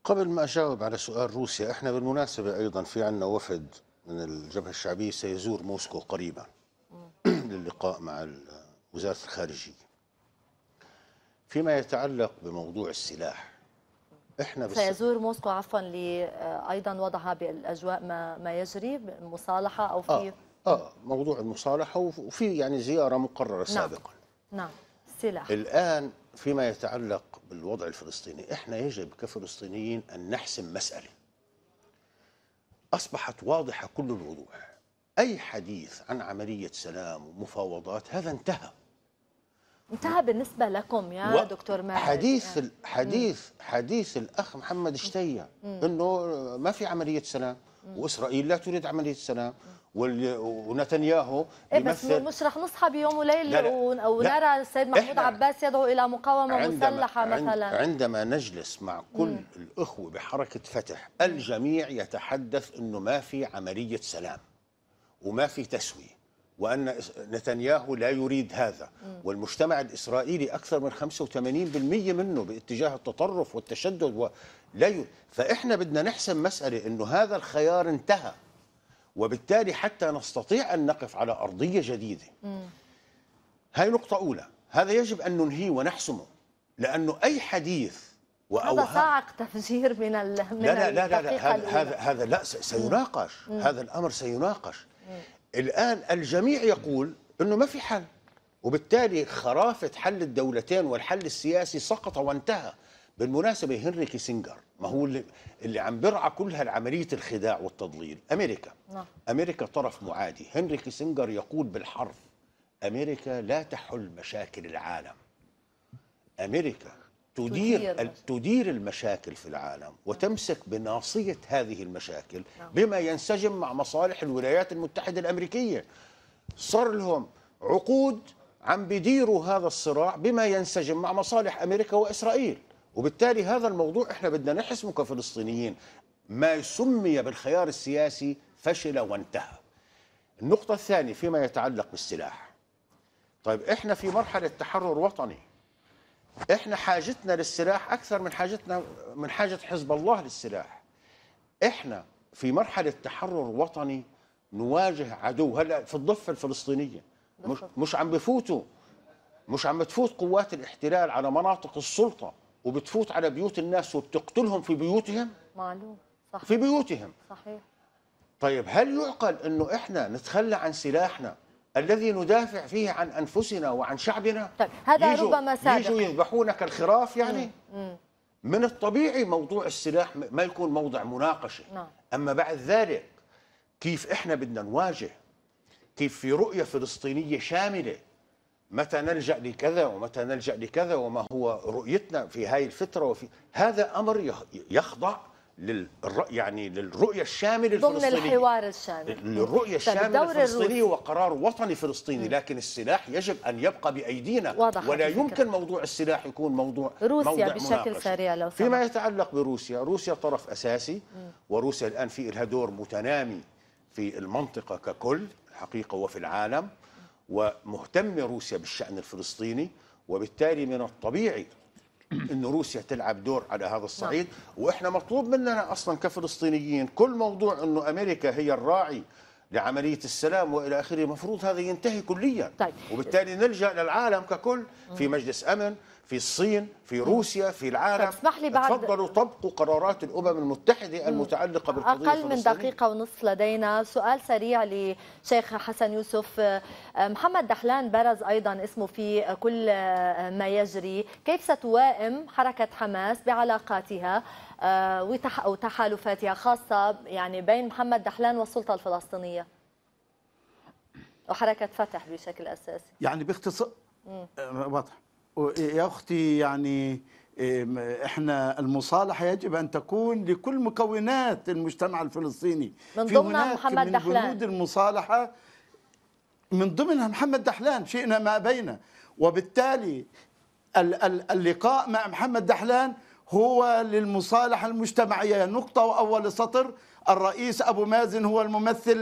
قبل ما اجاوب على سؤال روسيا احنا بالمناسبه ايضا في عندنا وفد من الجبهه الشعبيه سيزور موسكو قريبا [clears throat] للقاء مع وزاره الخارجيه فيما يتعلق بموضوع السلاح احنا سيزور موسكو عفوا آه، ايضا وضعها بالاجواء ما ما يجري مصالحه او في آه. اه موضوع المصالحه وفي يعني زياره مقرره نعم، سابقا نعم سلاح الان فيما يتعلق بالوضع الفلسطيني احنا يجب كفلسطينيين ان نحسم مساله اصبحت واضحه كل الوضوح اي حديث عن عمليه سلام ومفاوضات هذا انتهى انتهى بالنسبه لكم يا و... دكتور ماهر حديث يعني. حديث حديث الاخ محمد شتيه انه ما في عمليه سلام واسرائيل لا تريد عمليه السلام ونتنياهو إيه بس مش رح نصحى بيوم وليله ونرى السيد محمود عباس يدعو الى مقاومه عندما مسلحه مثلا عندما نجلس مع كل مم. الاخوه بحركه فتح الجميع يتحدث انه ما في عمليه سلام وما في تسويه وأن نتنياهو لا يريد هذا والمجتمع الإسرائيلي أكثر من 85% منه باتجاه التطرف والتشدد لا ي... فاحنا بدنا نحسم مساله انه هذا الخيار انتهى وبالتالي حتى نستطيع ان نقف على ارضيه جديده هاي نقطه اولى هذا يجب ان ننهيه ونحسمه لانه اي حديث وأو هذا صاعق تفجير من ال... من لا لا لا, لا, لا هذا هذا هذا لا سيناقش مم. هذا الامر سيناقش مم. الان الجميع يقول انه ما في حل وبالتالي خرافه حل الدولتين والحل السياسي سقط وانتهى بالمناسبه هنري كيسنجر ما هو اللي, اللي عم بيرعى كل هالعمليه الخداع والتضليل امريكا نعم. امريكا طرف معادي هنري كيسنجر يقول بالحرف امريكا لا تحل مشاكل العالم امريكا تدير تدير, تدير المشاكل في العالم وتمسك بناصيه هذه المشاكل نعم. بما ينسجم مع مصالح الولايات المتحده الامريكيه صار لهم عقود عم بيديروا هذا الصراع بما ينسجم مع مصالح امريكا واسرائيل وبالتالي هذا الموضوع احنا بدنا نحسمه كفلسطينيين ما سمي بالخيار السياسي فشل وانتهى النقطة الثانية فيما يتعلق بالسلاح طيب احنا في مرحلة تحرر وطني احنا حاجتنا للسلاح اكثر من حاجتنا من حاجة حزب الله للسلاح احنا في مرحلة تحرر وطني نواجه عدو هلا في الضفة الفلسطينية مش مش عم بفوتوا مش عم تفوت قوات الاحتلال على مناطق السلطه وبتفوت على بيوت الناس وبتقتلهم في بيوتهم معلوم صح في بيوتهم صحيح طيب هل يعقل انه احنا نتخلى عن سلاحنا الذي ندافع فيه عن انفسنا وعن شعبنا طيب هذا يجو ربما سابق يجوا يذبحونا كالخراف يعني مم. مم. من الطبيعي موضوع السلاح ما يكون موضع مناقشه نعم. اما بعد ذلك كيف احنا بدنا نواجه كيف في رؤيه فلسطينيه شامله متى نلجأ لكذا ومتى نلجأ لكذا وما هو رؤيتنا في هذه الفترة وفي هذا أمر يخضع للرؤية يعني للرؤية الشاملة الفلسطينية ضمن الحوار الشامل للرؤية الشاملة الفلسطينية وقرار وطني فلسطيني مم. لكن السلاح يجب أن يبقى بأيدينا واضح ولا يمكن موضوع السلاح يكون موضوع روسيا موضع بشكل مناقشة. سريع لو فيما يتعلق بروسيا روسيا طرف أساسي مم. وروسيا الآن في لها دور متنامي في المنطقة ككل الحقيقة وفي العالم ومهتمة روسيا بالشأن الفلسطيني وبالتالي من الطبيعي أن روسيا تلعب دور على هذا الصعيد نعم. وإحنا مطلوب مننا أصلا كفلسطينيين كل موضوع أنه أمريكا هي الراعي لعملية السلام وإلى آخره مفروض هذا ينتهي كليا طيب. وبالتالي نلجأ للعالم ككل في مجلس أمن في الصين في روسيا في العالم اسمح لي بعد تفضلوا طبقوا قرارات الامم المتحده المتعلقه بالقضيه اقل من دقيقه ونصف لدينا سؤال سريع لشيخ حسن يوسف آه، محمد دحلان برز ايضا اسمه في كل آه، ما يجري كيف ستوائم حركه حماس بعلاقاتها آه، وتحالفاتها خاصه يعني بين محمد دحلان والسلطه الفلسطينيه وحركه فتح بشكل اساسي يعني باختصار واضح يا أختي يعني احنا المصالحه يجب ان تكون لكل مكونات المجتمع الفلسطيني من ضمنها محمد من دحلان من المصالحه من ضمنها محمد دحلان شئنا ما بينا وبالتالي اللقاء مع محمد دحلان هو للمصالحه المجتمعيه نقطه واول سطر الرئيس أبو مازن هو الممثل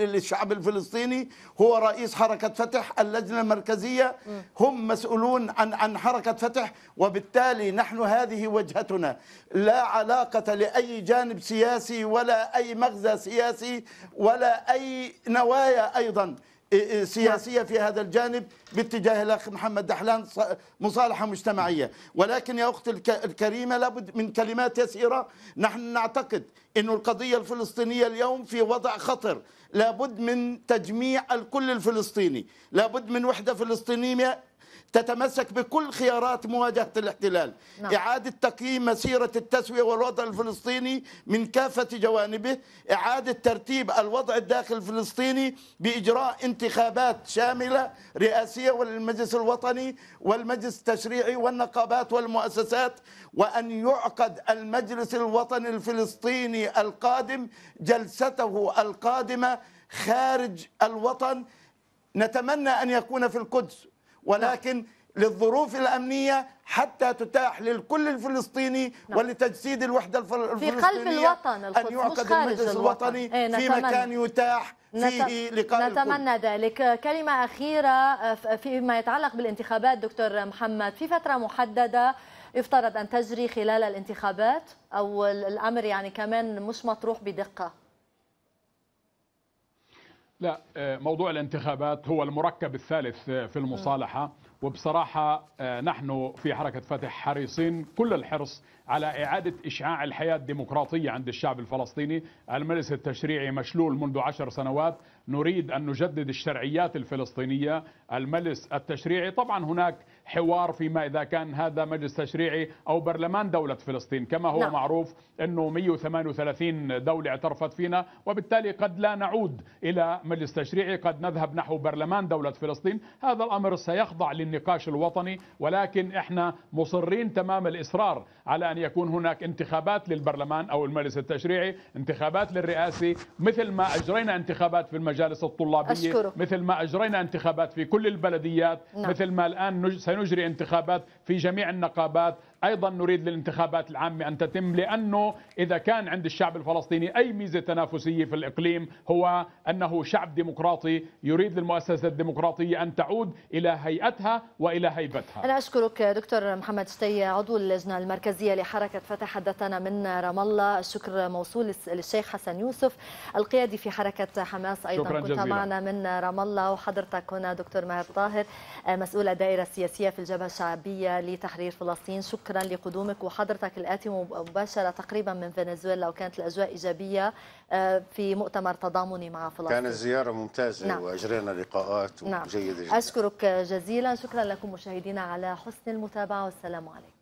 للشعب الفلسطيني هو رئيس حركة فتح اللجنة المركزية هم مسؤولون عن عن حركة فتح وبالتالي نحن هذه وجهتنا لا علاقة لأي جانب سياسي ولا أي مغزى سياسي ولا أي نوايا أيضا سياسية في هذا الجانب باتجاه الأخ محمد دحلان مصالحة مجتمعية ولكن يا أختي الكريمة لابد من كلمات يسيرة نحن نعتقد أن القضية الفلسطينية اليوم في وضع خطر لابد من تجميع الكل الفلسطيني لابد من وحدة فلسطينية تتمسك بكل خيارات مواجهة الاحتلال نعم. إعادة تقييم مسيرة التسوية والوضع الفلسطيني من كافة جوانبه إعادة ترتيب الوضع الداخل الفلسطيني بإجراء انتخابات شاملة رئاسية وللمجلس الوطني والمجلس التشريعي والنقابات والمؤسسات وأن يعقد المجلس الوطني الفلسطيني القادم جلسته القادمة خارج الوطن نتمنى أن يكون في القدس نعم. ولكن نعم. للظروف الأمنية حتى تتاح للكل الفلسطيني نعم. ولتجسيد الوحدة الفلسطينية في قلب الوطن القدس أن يعقد المجلس الوطني إيه، في نتمنى. مكان يتاح فيه لقاء نتمنى الكل. ذلك كلمة أخيرة آه، فيما يتعلق بالانتخابات دكتور محمد في فترة محددة يفترض أن تجري خلال الانتخابات أو الأمر يعني كمان مش مطروح بدقة لا آه، موضوع الانتخابات هو المركب الثالث آه، في المصالحة وبصراحة آه، نحن في حركة فتح حريصين كل الحرص على إعادة إشعاع الحياة الديمقراطية عند الشعب الفلسطيني المجلس التشريعي مشلول منذ عشر سنوات نريد أن نجدد الشرعيات الفلسطينية المجلس التشريعي طبعا هناك حوار فيما إذا كان هذا مجلس تشريعي أو برلمان دولة فلسطين كما هو نعم. معروف أنه 138 دولة اعترفت فينا وبالتالي قد لا نعود إلى مجلس تشريعي قد نذهب نحو برلمان دولة فلسطين هذا الأمر سيخضع للنقاش الوطني ولكن إحنا مصرين تمام الإصرار على أن يكون هناك انتخابات للبرلمان أو المجلس التشريعي انتخابات للرئاسي مثل ما أجرينا انتخابات في المجالس الطلابية أشكره. مثل ما أجرينا انتخابات في كل البلديات نعم. مثل ما الآن نج... سنجري انتخابات في جميع النقابات أيضا نريد للانتخابات العامة أن تتم لأنه إذا كان عند الشعب الفلسطيني أي ميزة تنافسية في الإقليم هو أنه شعب ديمقراطي يريد للمؤسسة الديمقراطية أن تعود إلى هيئتها وإلى هيبتها أنا أشكرك دكتور محمد شتي عضو اللجنة المركزية لحركة فتح حدثنا من رام الله الشكر موصول للشيخ حسن يوسف القيادي في حركة حماس أيضا شكرا كنت جزيلا. معنا من رام الله وحضرتك هنا دكتور ماهر طاهر مسؤول الدائرة السياسية في الجبهة الشعبية لتحرير فلسطين شكرا شكرا لقدومك وحضرتك الآتي مباشرة تقريبا من فنزويلا وكانت الأجواء إيجابية آه، في مؤتمر تضامني مع فلسطين كانت زيارة ممتازة نعم. وأجرينا لقاءات نعم. جيدة جدا أشكرك جزيلا شكرا لكم مشاهدينا على حسن المتابعة والسلام عليكم